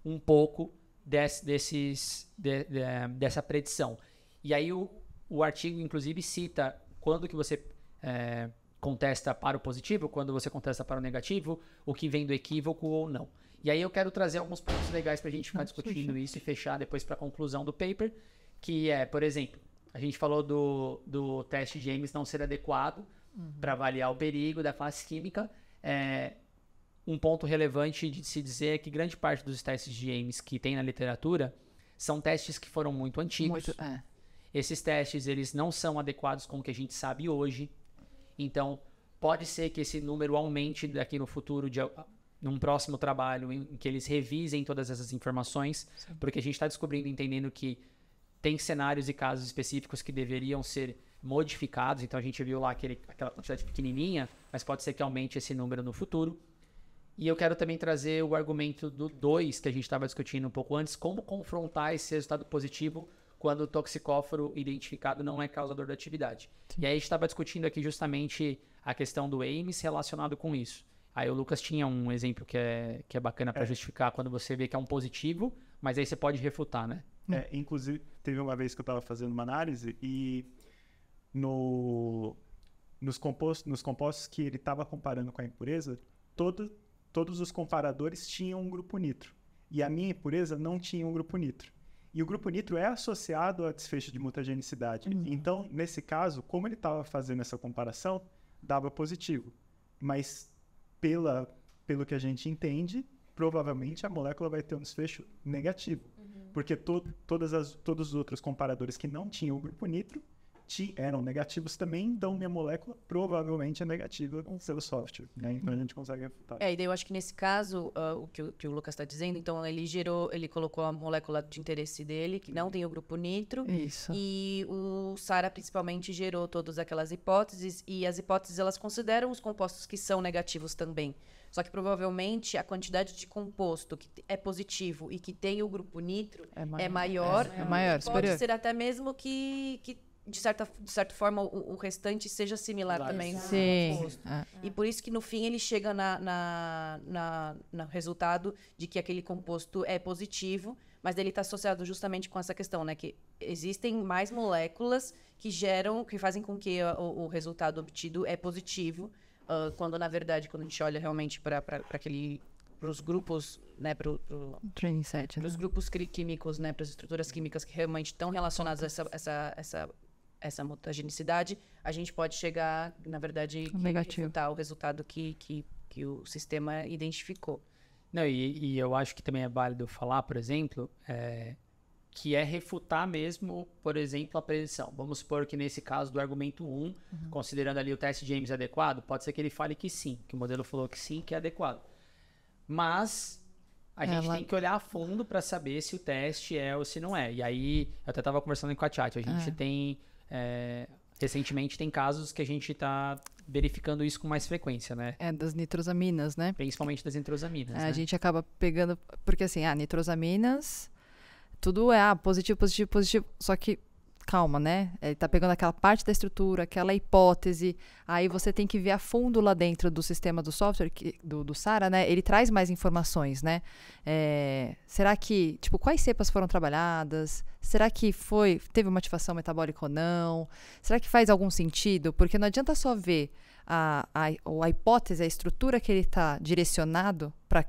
um pouco desses, de, de, dessa predição. E aí o, o artigo, inclusive, cita quando que você é, contesta para o positivo, quando você contesta para o negativo, o que vem do equívoco ou não. E aí eu quero trazer alguns pontos legais para a gente ficar ah, é discutindo isso e fechar depois para a conclusão do paper, que é, por exemplo, a gente falou do, do teste James não ser adequado uhum. para avaliar o perigo da fase química. É, um ponto relevante de se dizer é que grande parte dos testes de Ames que tem na literatura são testes que foram muito antigos. Muito, é. Esses testes eles não são adequados com o que a gente sabe hoje. Então, pode ser que esse número aumente daqui no futuro, de, num próximo trabalho, em que eles revisem todas essas informações, Sim. porque a gente está descobrindo, e entendendo que tem cenários e casos específicos que deveriam ser modificados. Então, a gente viu lá aquele, aquela quantidade pequenininha, mas pode ser que aumente esse número no futuro. E eu quero também trazer o argumento do 2, que a gente estava discutindo um pouco antes, como confrontar esse resultado positivo quando o toxicóforo identificado não é causador da atividade. Sim. E aí a gente estava discutindo aqui justamente a questão do Ames relacionado com isso. Aí o Lucas tinha um exemplo que é, que é bacana para é. justificar quando você vê que é um positivo, mas aí você pode refutar, né? É, inclusive, teve uma vez que eu estava fazendo uma análise e no, nos, compostos, nos compostos que ele estava comparando com a impureza, todo, todos os comparadores tinham um grupo nitro. E a minha impureza não tinha um grupo nitro. E o grupo nitro é associado a desfecho de mutagenicidade. Uhum. Então, nesse caso, como ele estava fazendo essa comparação, dava positivo. Mas, pela, pelo que a gente entende, provavelmente a molécula vai ter um desfecho negativo. Uhum. Porque to, todas as, todos os outros comparadores que não tinham o grupo nitro ti eram negativos também, então minha molécula provavelmente é negativa com seu software. Né? Então a gente consegue refutar. É, e daí eu acho que nesse caso, uh, o que, o, que o Lucas está dizendo, então ele gerou, ele colocou a molécula de interesse dele, que não tem o grupo nitro. Isso. E o SARA principalmente gerou todas aquelas hipóteses, e as hipóteses elas consideram os compostos que são negativos também. Só que provavelmente a quantidade de composto que é positivo e que tem o grupo nitro é maior. É maior, é maior. É maior. Pode superior. ser até mesmo que, que de certa, de certa forma, o, o restante seja similar claro. também. Sim. Ah. E por isso que, no fim, ele chega na, na, na, no resultado de que aquele composto é positivo, mas ele está associado justamente com essa questão, né? Que existem mais moléculas que geram, que fazem com que o, o resultado obtido é positivo, uh, quando, na verdade, quando a gente olha realmente para aquele para os grupos, né, para pro, né? os grupos químicos, né, para as estruturas químicas que realmente estão relacionadas a essa, essa, essa essa mutagenicidade, a gente pode chegar, na verdade, negativo o resultado que, que, que o sistema identificou. Não, e, e eu acho que também é válido falar, por exemplo, é, que é refutar mesmo, por exemplo, a predição. Vamos supor que nesse caso do argumento 1, uhum. considerando ali o teste de James adequado, pode ser que ele fale que sim, que o modelo falou que sim, que é adequado. Mas a Ela... gente tem que olhar a fundo para saber se o teste é ou se não é. E aí, eu até estava conversando com a chat, a gente é. tem é, recentemente tem casos que a gente está verificando isso com mais frequência, né? É, das nitrosaminas, né? Principalmente das nitrosaminas. É, né? A gente acaba pegando. Porque assim, ah, nitrosaminas, tudo é ah, positivo, positivo, positivo. Só que calma, né? Ele é, tá pegando aquela parte da estrutura, aquela hipótese, aí você tem que ver a fundo lá dentro do sistema do software, que, do, do SARA, né? Ele traz mais informações, né? É, será que, tipo, quais cepas foram trabalhadas? Será que foi, teve uma ativação metabólica ou não? Será que faz algum sentido? Porque não adianta só ver a, a, a hipótese, a estrutura que ele está direcionado para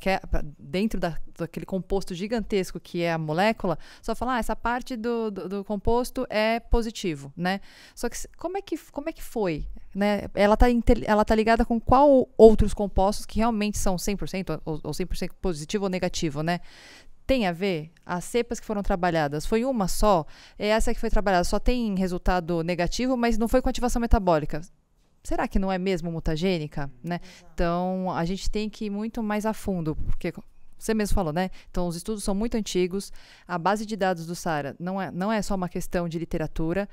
dentro da, daquele composto gigantesco que é a molécula, só falar, ah, essa parte do, do, do, composto é positivo, né? Só que como é que, como é que foi? Né? Ela está ela tá ligada com qual outros compostos que realmente são 100% ou, ou 100% positivo ou negativo, né? tem a ver? As cepas que foram trabalhadas, foi uma só? É essa que foi trabalhada, só tem resultado negativo, mas não foi com ativação metabólica será que não é mesmo mutagênica? Né? Então, a gente tem que ir muito mais a fundo, porque você mesmo falou, né? Então, os estudos são muito antigos, a base de dados do SARA não é, não é só uma questão de literatura,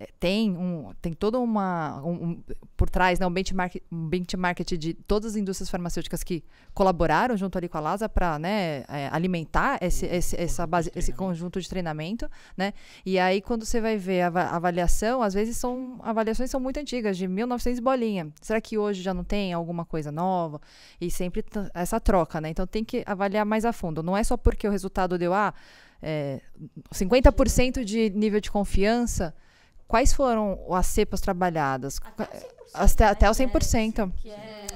eh, tem, um, tem toda uma. Um, um, por trás, né, um, benchmark, um benchmark de todas as indústrias farmacêuticas que colaboraram junto ali com a LASA para né, é, alimentar esse, uhum. esse, essa base, esse conjunto de treinamento. Né? E aí, quando você vai ver a avaliação, às vezes são avaliações são muito antigas, de 1900 bolinha. Será que hoje já não tem alguma coisa nova? E sempre essa troca, né? Então tem que avaliar mais a fundo. Não é só porque o resultado deu ah, é, eh, 50% de nível de confiança Quais foram as cepas trabalhadas? Até, até o 100%. Né? É,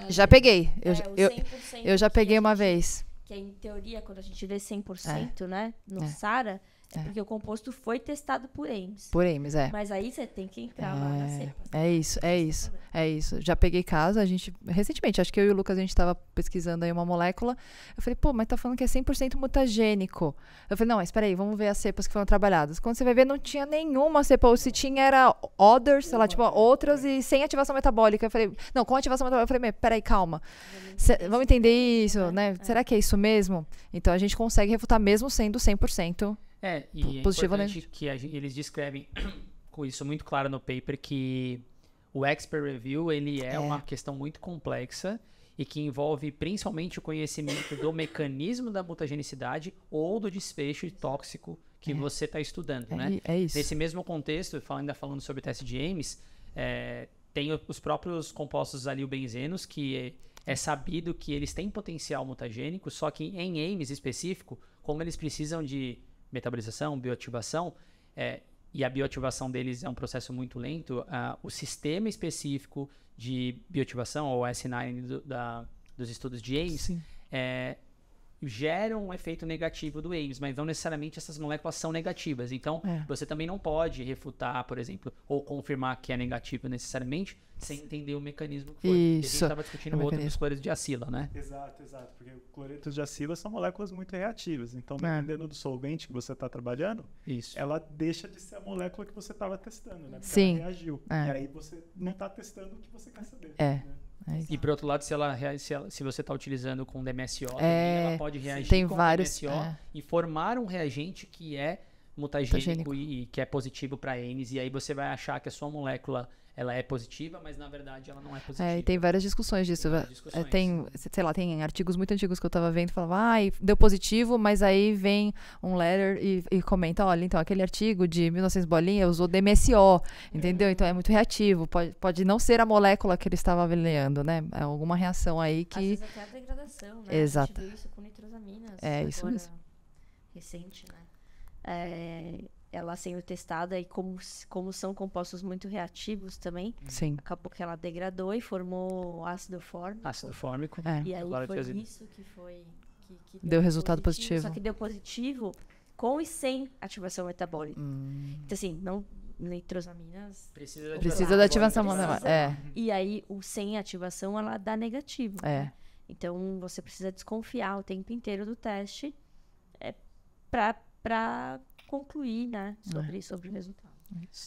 é, já peguei. É, eu, eu, eu já peguei uma vez. Que é em teoria, quando a gente lê 100%, é. né? No é. SARA é. Porque o composto foi testado por Ames. Por Ames, é. Mas aí você tem que entrar é, lá na é, cepa. É isso, é, é isso, é isso. Já peguei caso, a gente, recentemente, acho que eu e o Lucas, a gente estava pesquisando aí uma molécula. Eu falei, pô, mas tá falando que é 100% mutagênico. Eu falei, não, mas peraí, vamos ver as cepas que foram trabalhadas. Quando você vai ver, não tinha nenhuma cepa, ou se tinha era others, sei lá, tipo, é, outras e sem ativação metabólica. Eu falei, não, com ativação metabólica. Eu falei, peraí, calma. vamos entender isso, né? né? Será que é isso mesmo? Então a gente consegue refutar mesmo sendo 100% é, e positivo é importante que a, eles descrevem com isso muito claro no paper que o expert review ele é, é, uma questão muito complexa e que envolve principalmente o conhecimento do mecanismo da mutagenicidade ou do desfecho tóxico que é. você está estudando, é, né? É isso. Nesse mesmo contexto, ainda falando sobre o teste de Ames, é, tem os próprios compostos ali o benzenos que é, é sabido que eles têm potencial mutagênico, só que em Ames específico, como eles precisam de metabolização, bioativação, é, e a bioativação deles é um processo muito lento, uh, o sistema específico de bioativação, ou S9 do, da, dos estudos de Ames. é, geram um efeito negativo do Ames, mas não necessariamente essas moléculas são negativas. Então, é. você também não pode refutar, por exemplo, ou confirmar que é negativo necessariamente, sem entender o mecanismo que foi. Isso. A gente estava discutindo é o outro dos cloretos de acila, né? Exato, exato. Porque cloretos de acila são moléculas muito reativas. Então, é. dependendo é. do solvente que você está trabalhando, Isso. ela deixa de ser a molécula que você estava testando, né? Porque Sim. ela reagiu. É. E aí você não está testando o que você quer saber. É. Né? É e por outro lado, se, ela, se, ela, se você está utilizando com DMSO, é, também, ela pode reagir tem com vários, DMSO é. e formar um reagente que é mutagênico, mutagênico. E, e, que é positivo para ENES. E aí você vai achar que a sua molécula ela é positiva, mas na verdade ela não é positiva. É, e tem várias discussões disso. Tem, várias é, discussões. tem sei lá, tem artigos muito antigos que eu estava vendo, falava, ah, deu positivo, mas aí vem um letter e, e comenta, olha, então aquele artigo de 1900 bolinha usou DMSO, entendeu? É. Então é muito reativo, pode, pode não ser a molécula que ele estava avaliando, né? É alguma reação aí que... Às vezes até a degradação, né? Exato. A gente viu isso com nitrosaminas. É, isso mesmo. Recente, né? É, ela sendo testada e como, como são compostos muito reativos também, uhum. Sim. acabou que ela degradou e formou ácido fórmico. Ácido fórmico. É. E aí Agora foi isso que foi... Que, que deu, deu, resultado positivo, positivo. Só que deu positivo com e sem ativação metabólica. Hum. Então, assim, não nitrosaminas. Precisa, da precisa da ativação metabólica. É. E aí, o sem ativação, ela dá negativo. É. Né? Então, você precisa desconfiar o tempo inteiro do teste é, para concluir, né, sobre, é. sobre o resultado.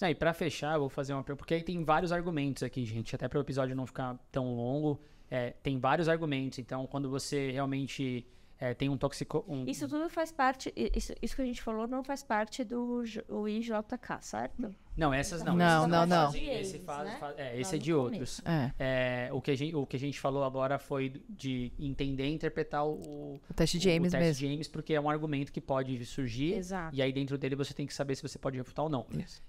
É, e para fechar, eu vou fazer uma pergunta, porque aí tem vários argumentos aqui, gente, até para o episódio não ficar tão longo, é, tem vários argumentos, então quando você realmente é, tem um tóxico. Um... Isso tudo faz parte. Isso, isso que a gente falou não faz parte do o IJK, certo? Não, essas não. Não, não, não. Fazem, Esse, faz, né? faz, é, esse é de outros. É. é. o, que a gente, o que a gente falou agora foi de entender e interpretar o, o teste de Ames o, o teste mesmo. de porque é um argumento que pode surgir. Exato. E aí dentro dele você tem que saber se você pode refutar ou não. Isso.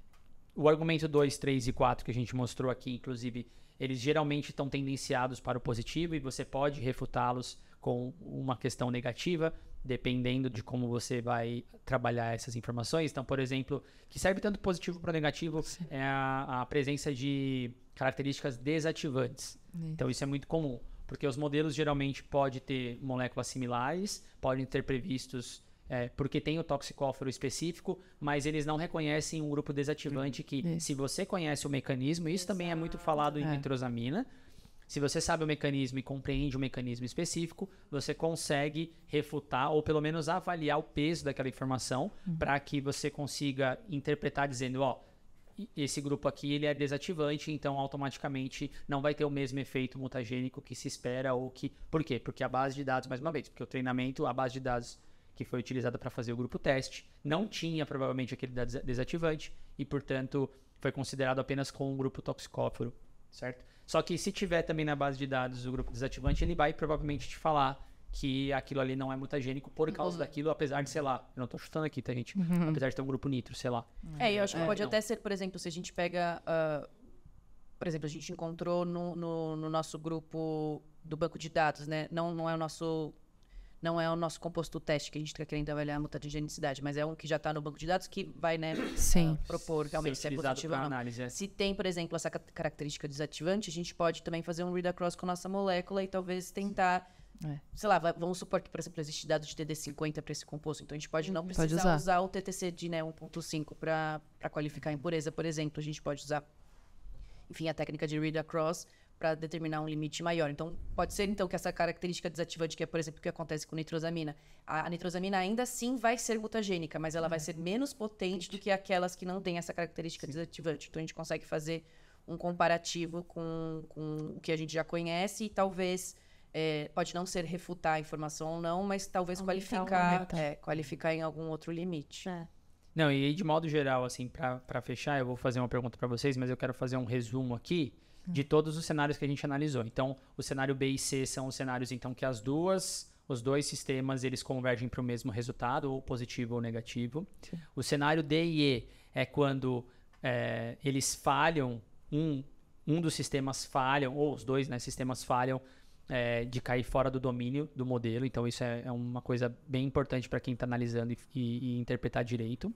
O argumento 2, 3 e 4 que a gente mostrou aqui, inclusive, eles geralmente estão tendenciados para o positivo e você pode refutá-los com uma questão negativa, dependendo de como você vai trabalhar essas informações. Então, por exemplo, que serve tanto positivo para negativo Sim. é a, a, presença de características desativantes. Isso. Então, isso é muito comum, porque os modelos geralmente podem ter moléculas similares, podem ter previstos é, porque tem o toxicóforo específico, mas eles não reconhecem um grupo desativante uhum. que, isso. se você conhece o mecanismo, isso Exato. também é muito falado em é. nitrosamina, se você sabe o mecanismo e compreende o mecanismo específico, você consegue refutar ou pelo menos avaliar o peso daquela informação uhum. para que você consiga interpretar dizendo, ó, esse grupo aqui ele é desativante, então automaticamente não vai ter o mesmo efeito mutagênico que se espera ou que. Por quê? Porque a base de dados, mais uma vez, porque o treinamento, a base de dados que foi utilizada para fazer o grupo teste, não tinha provavelmente aquele desativante e, portanto, foi considerado apenas com um grupo toxicóforo certo? Só que se tiver também na base de dados o grupo desativante, ele vai provavelmente te falar que aquilo ali não é mutagênico por causa uhum. daquilo, apesar de, sei lá, eu não tô chutando aqui, tá, gente? Uhum. Apesar de ter um grupo nitro, sei lá. É, eu acho que é, pode não. até ser, por exemplo, se a gente pega. Uh, por exemplo, a gente encontrou no, no, no, nosso grupo do banco de dados, né? Não, não é o nosso não é o nosso composto teste que a gente está querendo avaliar a mutagenicidade, mas é um que já está no banco de dados que vai né, Sim. Ah, propor realmente se é positivo ou não. Análise, é. Se tem, por exemplo, essa característica desativante, a gente pode também fazer um read across com a nossa molécula e talvez tentar. É. Sei lá, vamos supor que, por exemplo, existe dado de TD50 para esse composto. Então, a gente pode hum, não precisar pode usar. usar. o TTC de né, 1.5 para qualificar a impureza, por exemplo. A gente pode usar, enfim, a técnica de read across para determinar um limite maior. Então, pode ser então que essa característica desativante, que é, por exemplo, o que acontece com nitrosamina, a, nitrosamina ainda assim vai ser mutagênica, mas ela vai uhum. ser menos potente do que aquelas que não têm essa característica Sim. desativante. Então, a gente consegue fazer um comparativo com, com o que a gente já conhece e talvez. É, pode não ser refutar a informação ou não, mas talvez Aumentar qualificar, é, qualificar em algum outro limite. É. Não, e de modo geral, assim, para fechar, eu vou fazer uma pergunta para vocês, mas eu quero fazer um resumo aqui de todos os cenários que a gente analisou. Então, o cenário B e C são os cenários então que as duas, os dois sistemas eles convergem para o mesmo resultado, ou positivo ou negativo. Sim. O cenário D e E é quando é, eles falham, um, um dos sistemas falham, ou os dois né, sistemas falham é, de cair fora do domínio do modelo. Então, isso é, é uma coisa bem importante para quem está analisando e, e, e interpretar direito.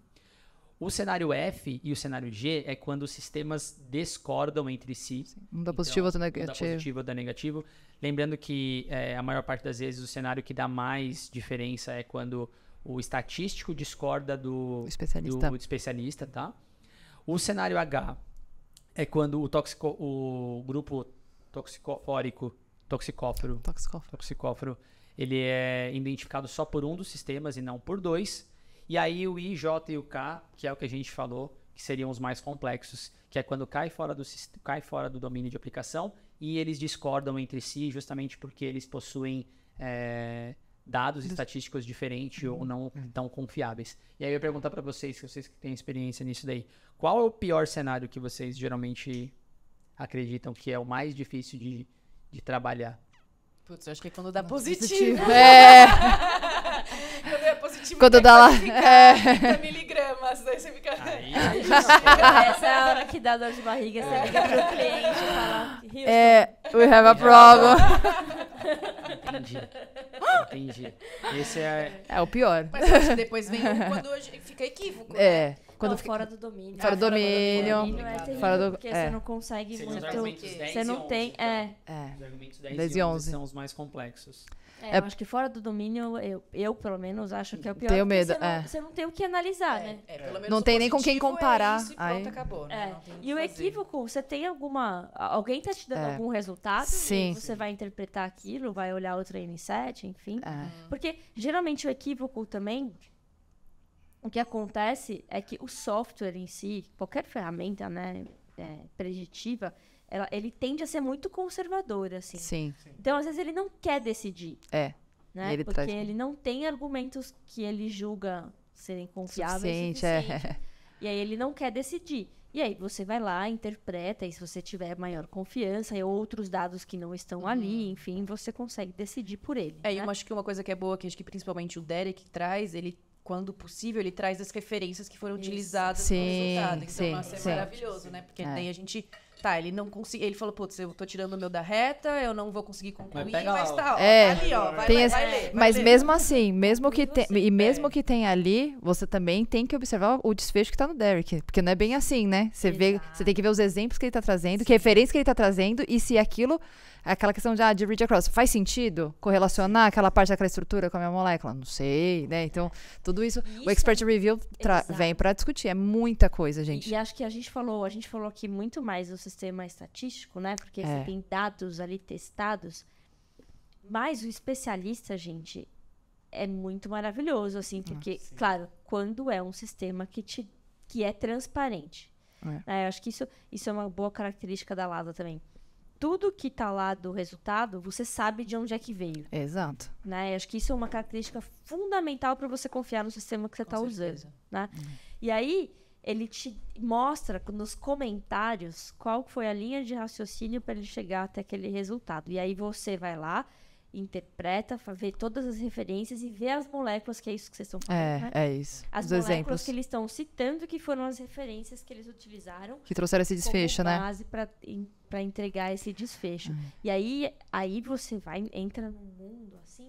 O cenário F e o cenário G é quando os sistemas discordam entre si. Sim. Um dá então, positivo então, ou negativo. Um dá positivo ou dá negativo. Lembrando que é, a maior parte das vezes o cenário que dá mais diferença é quando o estatístico discorda do especialista, do especialista tá? O cenário H é quando o, toxico, o grupo toxicófórico, toxicóforo, ele é identificado só por um dos sistemas e não por dois. E aí o I, J e o K, que é o que a gente falou, que seriam os mais complexos, que é quando cai fora do, cai fora do domínio de aplicação e eles discordam entre si justamente porque eles possuem é, dados estatísticos diferentes ou uhum. não é. tão confiáveis. E aí eu ia perguntar para vocês, que vocês que têm experiência nisso daí, qual é o pior cenário que vocês geralmente acreditam que é o mais difícil de, de trabalhar? Putz, eu acho que é quando dá positivo. positivo. É. Quando dá lá. É. miligramas, daí você fica. Aí, é, Essa é a hora que dá dor de barriga, você é. liga pro cliente e fala. É, we have a problem. Entendi. Entendi. Esse é. É o pior. Mas acho que depois vem quando fica equívoco. É. Né? Quando fica... fora do domínio. Fora, do, fora domínio, do domínio. é terrível, fora do... Porque é. você não consegue você muito. Você não tem. 11, então. é. é. Os argumentos 10, 10 e 11, 11 são os mais complexos. É, é, eu acho que fora do domínio, eu, eu pelo menos acho que é o pior. Tenho medo. Você não, é. você não tem o que analisar, é, né? É, não tem nem com quem comparar. Isso, Aí... pronto, acabou, né? E o fazer. equívoco, você tem alguma. Alguém está te dando algum resultado? Sim. Você vai interpretar aquilo, vai olhar o treino em set, enfim. Hum. Porque geralmente o equívoco também. O que acontece é que o software em si, qualquer ferramenta né, preditiva, ela, ele tende a ser muito conservador, assim. Sim. Sim. Então, às vezes, ele não quer decidir. É. Né? Ele Porque traz... ele não tem argumentos que ele julga serem confiáveis. Suficiente, suficiente. É. E aí ele não quer decidir. E aí você vai lá, interpreta, e se você tiver maior confiança e outros dados que não estão uhum. ali, enfim, você consegue decidir por ele. É, né? eu acho que uma coisa que é boa, que acho que principalmente o Derek traz, ele quando possível, ele traz as referências que foram Isso. utilizadas sim, no resultado. Então, sim, nossa, é sim. maravilhoso, né? Porque é. daí a gente tá, ele não conseguiu. Ele falou, putz, eu tô tirando o meu da reta, eu não vou conseguir concluir, mas, mas tá, ó, é, tá ali, ó, vai, vai, esse, vai ler, Mas ler. mesmo assim, mesmo que tem, e mesmo é. que tem ali, você também tem que observar o desfecho que tá no Derek, porque não é bem assim, né? Você Exato. vê, você tem que ver os exemplos que ele tá trazendo, Sim. que referência que ele tá trazendo e se aquilo, aquela questão de, ah, de read across, faz sentido correlacionar aquela parte daquela estrutura com a minha molécula? Não sei, né? Então, tudo isso, isso o expert é... review vem para discutir, é muita coisa, gente. E, e acho que a gente falou, a gente falou aqui muito mais do sistema estatístico, né? Porque é. você tem dados ali testados. Mas o especialista, gente, é muito maravilhoso, assim, porque, ah, claro, quando é um sistema que, te, que é transparente. É. Né? Eu acho que isso, isso é uma boa característica da LADA também. Tudo que está lá do resultado, você sabe de onde é que veio. Exato. Né? Eu acho que isso é uma característica fundamental para você confiar no sistema que você está usando. Né? Uhum. E aí, ele te mostra nos comentários qual foi a linha de raciocínio para ele chegar até aquele resultado. E aí você vai lá, interpreta, vê todas as referências e vê as moléculas, que é isso que vocês estão é, falando. É, né? é isso. As Os moléculas exemplos. que eles estão citando, que foram as referências que eles utilizaram. Que trouxeram esse desfecho, como né? base né? para entregar esse desfecho. Uhum. E aí, aí você vai, entra num mundo assim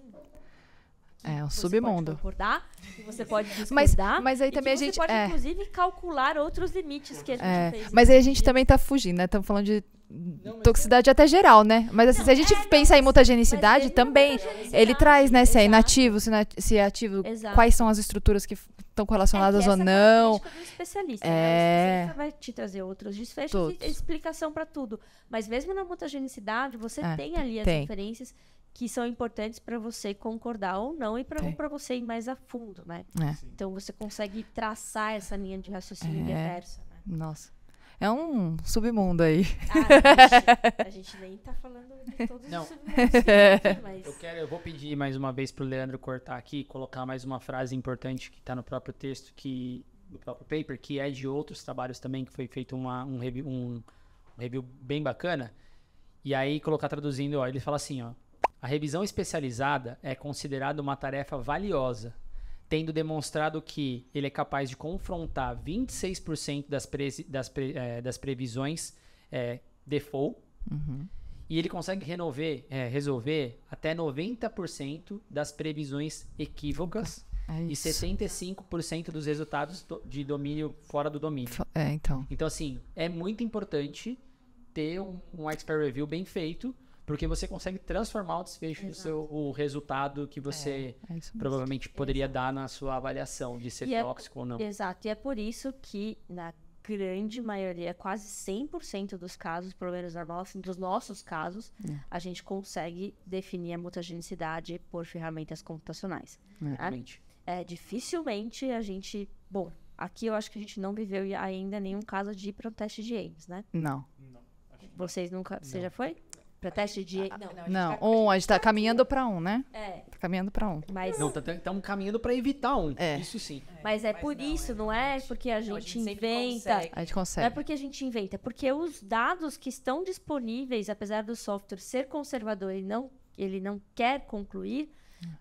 é um submundo. Pode concordar, você pode discordar. Mas, mas aí também a gente pode é. inclusive calcular outros limites que a gente é. fez. Mas aí a gente também está fugindo, né? Estamos falando de não, toxicidade é... até geral, né? Mas assim, não, se a gente é, pensa não, em mutagenicidade, também mutagenicidade, ele traz, né? Se é inativo, se, se é ativo, Exato. quais são as estruturas que estão relacionadas é ou é não. Do especialista, é. Né? O é. vai te trazer outros desfechos Todos. e explicação para tudo. Mas mesmo na mutagenicidade, você é, tem ali as referências que são importantes para você concordar ou não e para é. você ir mais a fundo, né? É. Então você consegue traçar essa linha de raciocínio é. diversa. Né? Nossa. É um submundo aí. Ah, a, gente, a gente nem tá falando de todos não. os submundos. aqui, mas... eu, quero, eu vou pedir mais uma vez pro Leandro cortar aqui colocar mais uma frase importante que está no próprio texto, que, no próprio paper, que é de outros trabalhos também, que foi feito uma, um, review, um, um review bem bacana. E aí colocar traduzindo, ó, ele fala assim, ó. A revisão especializada é considerada uma tarefa valiosa, tendo demonstrado que ele é capaz de confrontar 26% das, pre, das, eh, pre, das previsões eh, default uhum. e ele consegue renover, eh, resolver até 90% das previsões equívocas é e 75% dos resultados de domínio fora do domínio. É, então. Então, assim, é muito importante ter um, um expert review bem feito porque você consegue transformar o desfecho, do seu, o resultado que você é, é provavelmente poderia Exato. dar na sua avaliação de ser e é tóxico ou não. Exato, e é por isso que na grande maioria, quase 100% dos casos, pelo menos na nossa, assim, dos nossos casos, é. a gente consegue definir a mutagenicidade por ferramentas computacionais. Né? Exatamente. É, é, dificilmente a gente. Bom, aqui eu acho que a gente não viveu ainda nenhum caso de ir para um teste de Ames, né? Não. não Vocês nunca. Não. Você já foi? Para teste de. Ah, ah, não, não, não tá... um, a gente tá caminhando para um, né? É. Tá caminhando para um. Mas... Não, estamos tá, tá, caminhando para evitar um. É. Isso sim. É, mas é mas por não, isso, é não é porque a gente, não, a gente inventa. Consegue. A gente consegue. Não é porque a gente inventa, é porque os dados que estão disponíveis, apesar do software ser conservador e não, ele não quer concluir,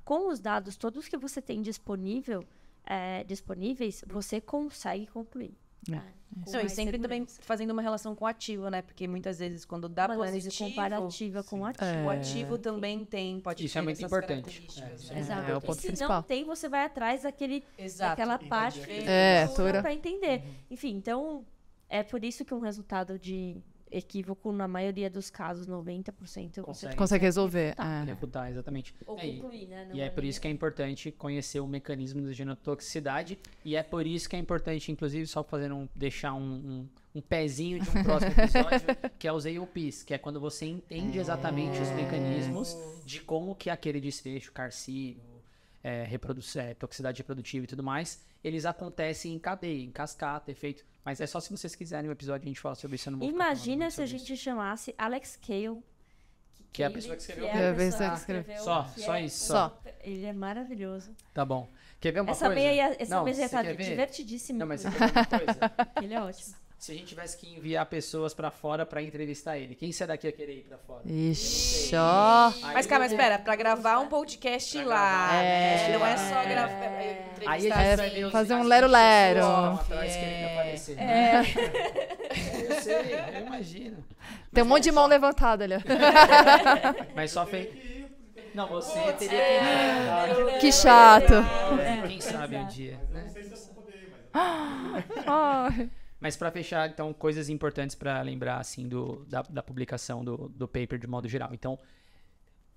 com os dados todos que você tem disponível, é, disponíveis, você consegue concluir. É. Ah, não, e sempre também fazendo uma relação com o ativo, né? Porque muitas vezes quando dá uma positivo... comparativa com o ativo. É. O ativo também tem, pode Isso é muito importante. É, Exato. Né? É o ponto Se principal. não tem, você vai atrás daquele, Exato. daquela parte é, para entender. Uhum. Enfim, então é por isso que um resultado de equívoco, na maioria dos casos, 90% consegue, você consegue resolver. Refutar. É. exatamente. Ou é, concluir, né? e é por isso que é importante conhecer o mecanismo da genotoxicidade. E é por isso que é importante, inclusive, só fazer um, deixar um, um um pezinho de um próximo episódio, que é os AOPs, que é quando você entende exatamente é... os mecanismos de como que aquele desfecho, carcino, é, reprodu... é, toxicidade reprodutiva e tudo mais, eles acontecem em cadeia, em cascata, efeito. Mas é só se vocês quiserem um episódio a gente fala sobre isso. Eu não Imagina se a gente isso. chamasse Alex Cale. Que, é, é, é a pessoa que escreveu. Que é a pessoa que escreveu. Só, que só é, isso. Só. Ele é maravilhoso. Tá bom. Quer ver uma essa coisa? Meia, essa não, meia tá divertidíssima. Não, mas você quer ver uma coisa? ele é ótimo se a gente tivesse que enviar pessoas para fora para entrevistar ele, quem será que ia querer ir para fora? Ixi, ó. Mas calma, espera, para gravar um podcast pra lá, gravar, é, né? não é só é. gravar, é, aí a gente vai ver fazer um lero lero. é. é. Eu sei, eu imagino. Tem um monte é de mão só... levantada ali. mas só fez não, você Putz, teria que. É, ah, que chato. quem sabe um dia. Né? Não sei se eu vou poder, mas. Mas para fechar, então, coisas importantes para lembrar, assim, do, da, da publicação do, do paper de modo geral. Então,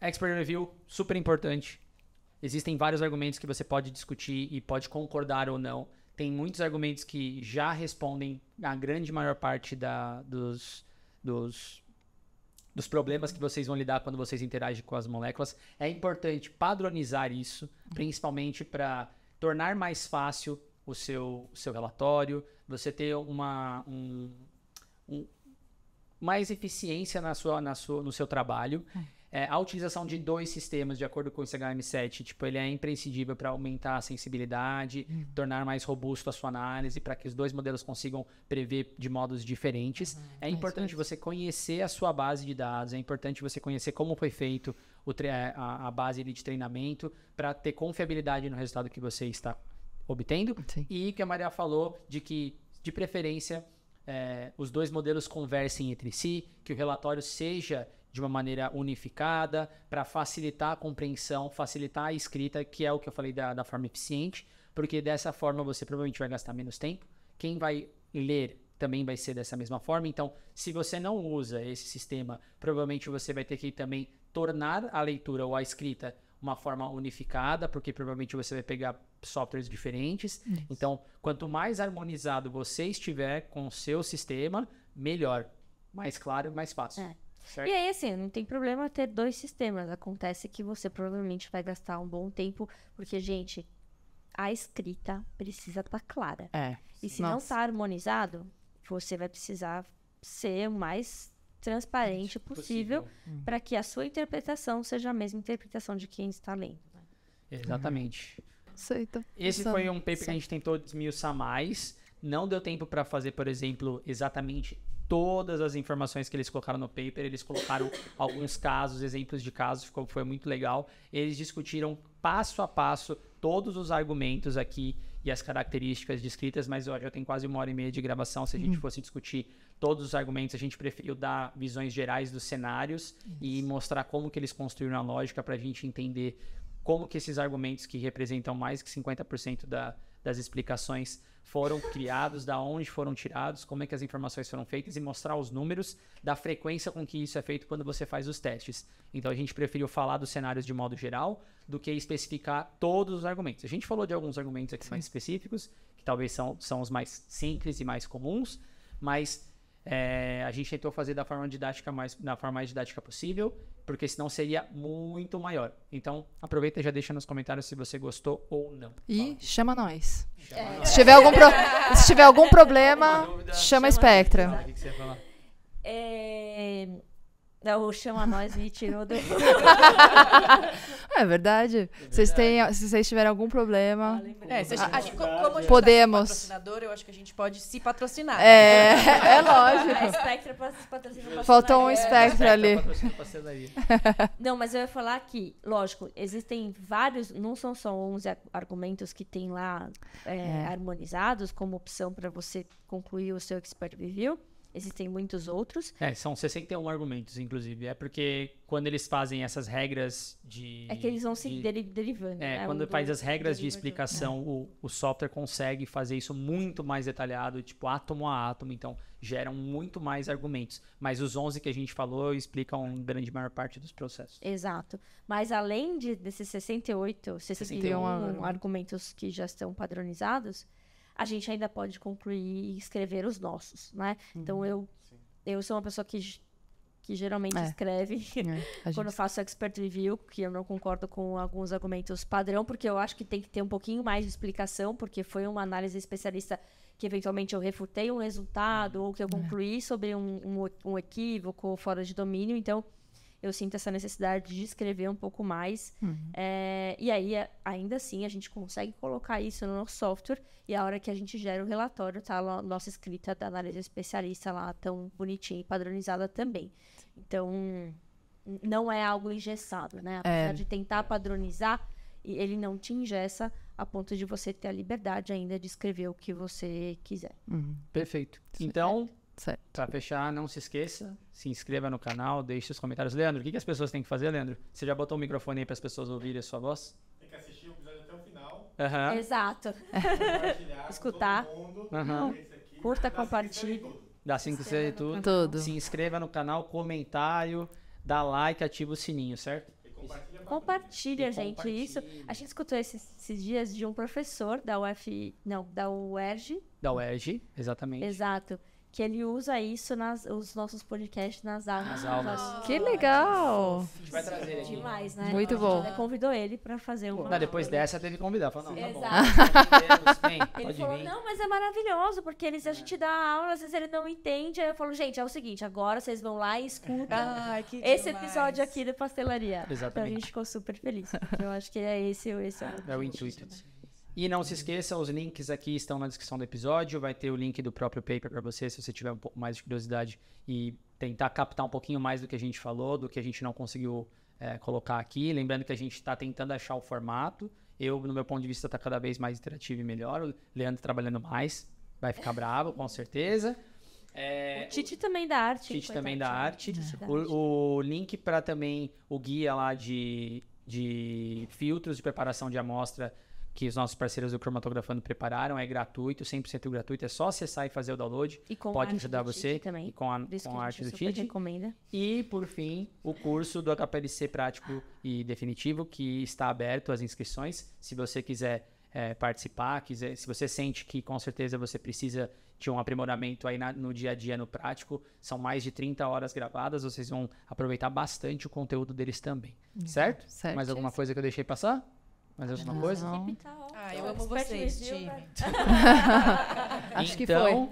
expert review, super importante. Existem vários argumentos que você pode discutir e pode concordar ou não. Tem muitos argumentos que já respondem a grande maior parte da, dos, dos, dos problemas que vocês vão lidar quando vocês interagem com as moléculas. É importante padronizar isso, principalmente para tornar mais fácil o seu, seu relatório, você ter uma, um, um, mais eficiência na sua, na sua, no seu trabalho. É, é a utilização de dois sistemas, de acordo com o CHM7, tipo, ele é imprescindível para aumentar a sensibilidade, uhum. tornar mais robusto a sua análise, para que os dois modelos consigam prever de modos diferentes. Uhum. É, importante você conhecer a sua base de dados, é importante você conhecer como foi feito o é, a, a base de treinamento, para ter confiabilidade no resultado que você está obtendo. Sim. E que a Maria falou de que, de preferência, é, os dois modelos conversem entre si, que o relatório seja de uma maneira unificada, para facilitar a compreensão, facilitar a escrita, que é o que eu falei da, da forma eficiente, porque dessa forma você provavelmente vai gastar menos tempo. Quem vai ler também vai ser dessa mesma forma. Então, se você não usa esse sistema, provavelmente você vai ter que também tornar a leitura ou a escrita uma forma unificada, porque provavelmente você vai pegar softwares diferentes. Isso. Então, quanto mais harmonizado você estiver com o seu sistema, melhor. Mais claro, mais fácil. É. Certo? E aí, assim, não tem problema ter dois sistemas. Acontece que você provavelmente vai gastar um bom tempo, porque, gente, a escrita precisa estar tá clara. É. E se Nossa. não está harmonizado, você vai precisar ser o mais transparente possível, possível. Hum. para que a sua interpretação seja a mesma interpretação de quem está lendo. Né? Exatamente sei. Tô Esse foi um paper que a gente tentou desmiuçar mais. Não deu tempo para fazer, por exemplo, exatamente todas as informações que eles colocaram no paper. Eles colocaram alguns casos, exemplos de casos, ficou, foi muito legal. Eles discutiram passo a passo todos os argumentos aqui e as características descritas, mas ó, já tem quase uma hora e meia de gravação. Se a gente uhum. fosse discutir todos os argumentos, a gente preferiu dar visões gerais dos cenários Isso. e mostrar como que eles construíram a lógica para a gente entender como que esses argumentos que representam mais que 50% da, das explicações foram criados, da onde foram tirados, como é que as informações foram feitas e mostrar os números da frequência com que isso é feito quando você faz os testes. Então a gente preferiu falar dos cenários de modo geral do que especificar todos os argumentos. A gente falou de alguns argumentos aqui mais específicos, que talvez são, são os mais simples e mais comuns, mas é, a gente tentou fazer da forma didática mais, da forma mais didática possível, porque senão seria muito maior. Então, aproveita e já deixa nos comentários se você gostou ou não. E Fala. chama nós. é. Se, tiver algum pro... se tiver algum problema, dúvida, chama a Spectra. O que você ia falar? É... O Chama Nós e tirou do. é verdade. É vocês têm, se vocês tiverem algum problema. Ah, é, a gente, como a gente tá podemos. Tá patrocinador, eu acho que a gente pode se patrocinar. É, né? é lógico. Faltou um espectro é. ali. Tá não, mas eu ia falar que, lógico, existem vários, não são só 11 argumentos que tem lá é, é. harmonizados como opção para você concluir o seu expert review Existem muitos outros. É, são 61 argumentos, inclusive. É porque quando eles fazem essas regras de. É que eles vão se de, deri derivando. É, né? quando um faz as regras de explicação, é. o, o software consegue fazer isso muito mais detalhado, tipo átomo a átomo. Então, geram muito mais argumentos. Mas os 11 que a gente falou explicam grande maior parte dos processos. Exato. Mas além de, desses 68, 61, 61 argumentos que já estão padronizados a gente ainda pode concluir e escrever os nossos, né? Uhum. Então eu, Sim. eu sou uma pessoa que, que geralmente é. escreve é. quando eu faço expert review, que eu não concordo com alguns argumentos padrão, porque eu acho que tem que ter um pouquinho mais de explicação, porque foi uma análise especialista que eventualmente eu refutei um resultado ou que eu é. concluí sobre um, um, um equívoco fora de domínio, então eu sinto essa necessidade de escrever um pouco mais. Uhum. É, e aí, ainda assim, a gente consegue colocar isso no nosso software e a hora que a gente gera o relatório, tá a nossa escrita da análise especialista lá, tão bonitinha e padronizada também. Então, não é algo engessado, né? Apesar é. de tentar padronizar, ele não te engessa a ponto de você ter a liberdade ainda de escrever o que você quiser. Uhum. Perfeito. É então, Certo. Para fechar, não se esqueça, se inscreva no canal, deixe os comentários. Leandro, o que, que as pessoas têm que fazer, Leandro? Você já botou o microfone aí para as pessoas ouvirem a sua voz? Tem que assistir o episódio até o final. Uhum. Exato. Escutar. Mundo, uhum. Curta, compartilhe. Dá cinco estrelas e tudo. tudo. Se inscreva no canal, comentário, dá like, ativa o sininho, certo? compartilha, compartilha gente. Compartilha. Isso. A gente escutou esses, esses, dias de um professor da UF. Não, da UERJ. Da UERJ, exatamente. Exato que ele usa isso nas os nossos podcasts nas aulas. Nas que legal! A gente vai trazer ele Demais, né? Muito bom. A gente convidou ele para fazer um. Não, depois dessa teve que convidar. Falou, não, Exato. tá bom. ele falou, não, mas é maravilhoso, porque eles, a é. gente dá aula, às vezes ele não entende. Aí eu falo, gente, é o seguinte, agora vocês vão lá e escutam esse episódio aqui da pastelaria. Exatamente. Então a gente ficou super feliz. eu acho que é esse, esse é o, é o intuito. Né? E não se esqueçam, os links aqui estão na descrição do episódio. Vai ter o link do próprio paper para você, se você tiver um pouco mais de curiosidade e tentar captar um pouquinho mais do que a gente falou, do que a gente não conseguiu é, colocar aqui. Lembrando que a gente está tentando achar o formato. Eu, no meu ponto de vista, está cada vez mais interativo e melhor. O Leandro trabalhando mais, vai ficar bravo, com certeza. É, o Titi também da arte. Titi também da arte. É o, o link para também o guia lá de, de filtros de preparação de amostra que os nossos parceiros do Cromatografando prepararam. É gratuito, 100% gratuito. É só acessar e fazer o download. E com Pode ajudar você. Também. E com a, com a arte do Tite. recomenda. E, por fim, o curso do HPLC prático e definitivo, que está aberto às inscrições. Se você quiser é, participar, quiser, se você sente que com certeza você precisa de um aprimoramento aí na, no dia a dia, no prático, são mais de 30 horas gravadas, vocês vão aproveitar bastante o conteúdo deles também, uhum. certo? certo. Mais alguma coisa que eu deixei passar? mas alguma não. coisa? Não. Ah, eu, então, eu amo vocês, time. Acho que foi. Então?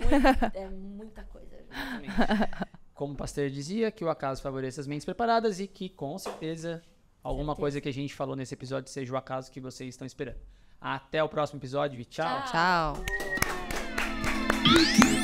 é muita coisa. Como o Pasteur dizia, que o acaso favoreça as mentes preparadas e que, com certeza, alguma coisa que a gente falou nesse episódio seja o acaso que vocês estão esperando. Até o próximo episódio e tchau. Tchau. tchau.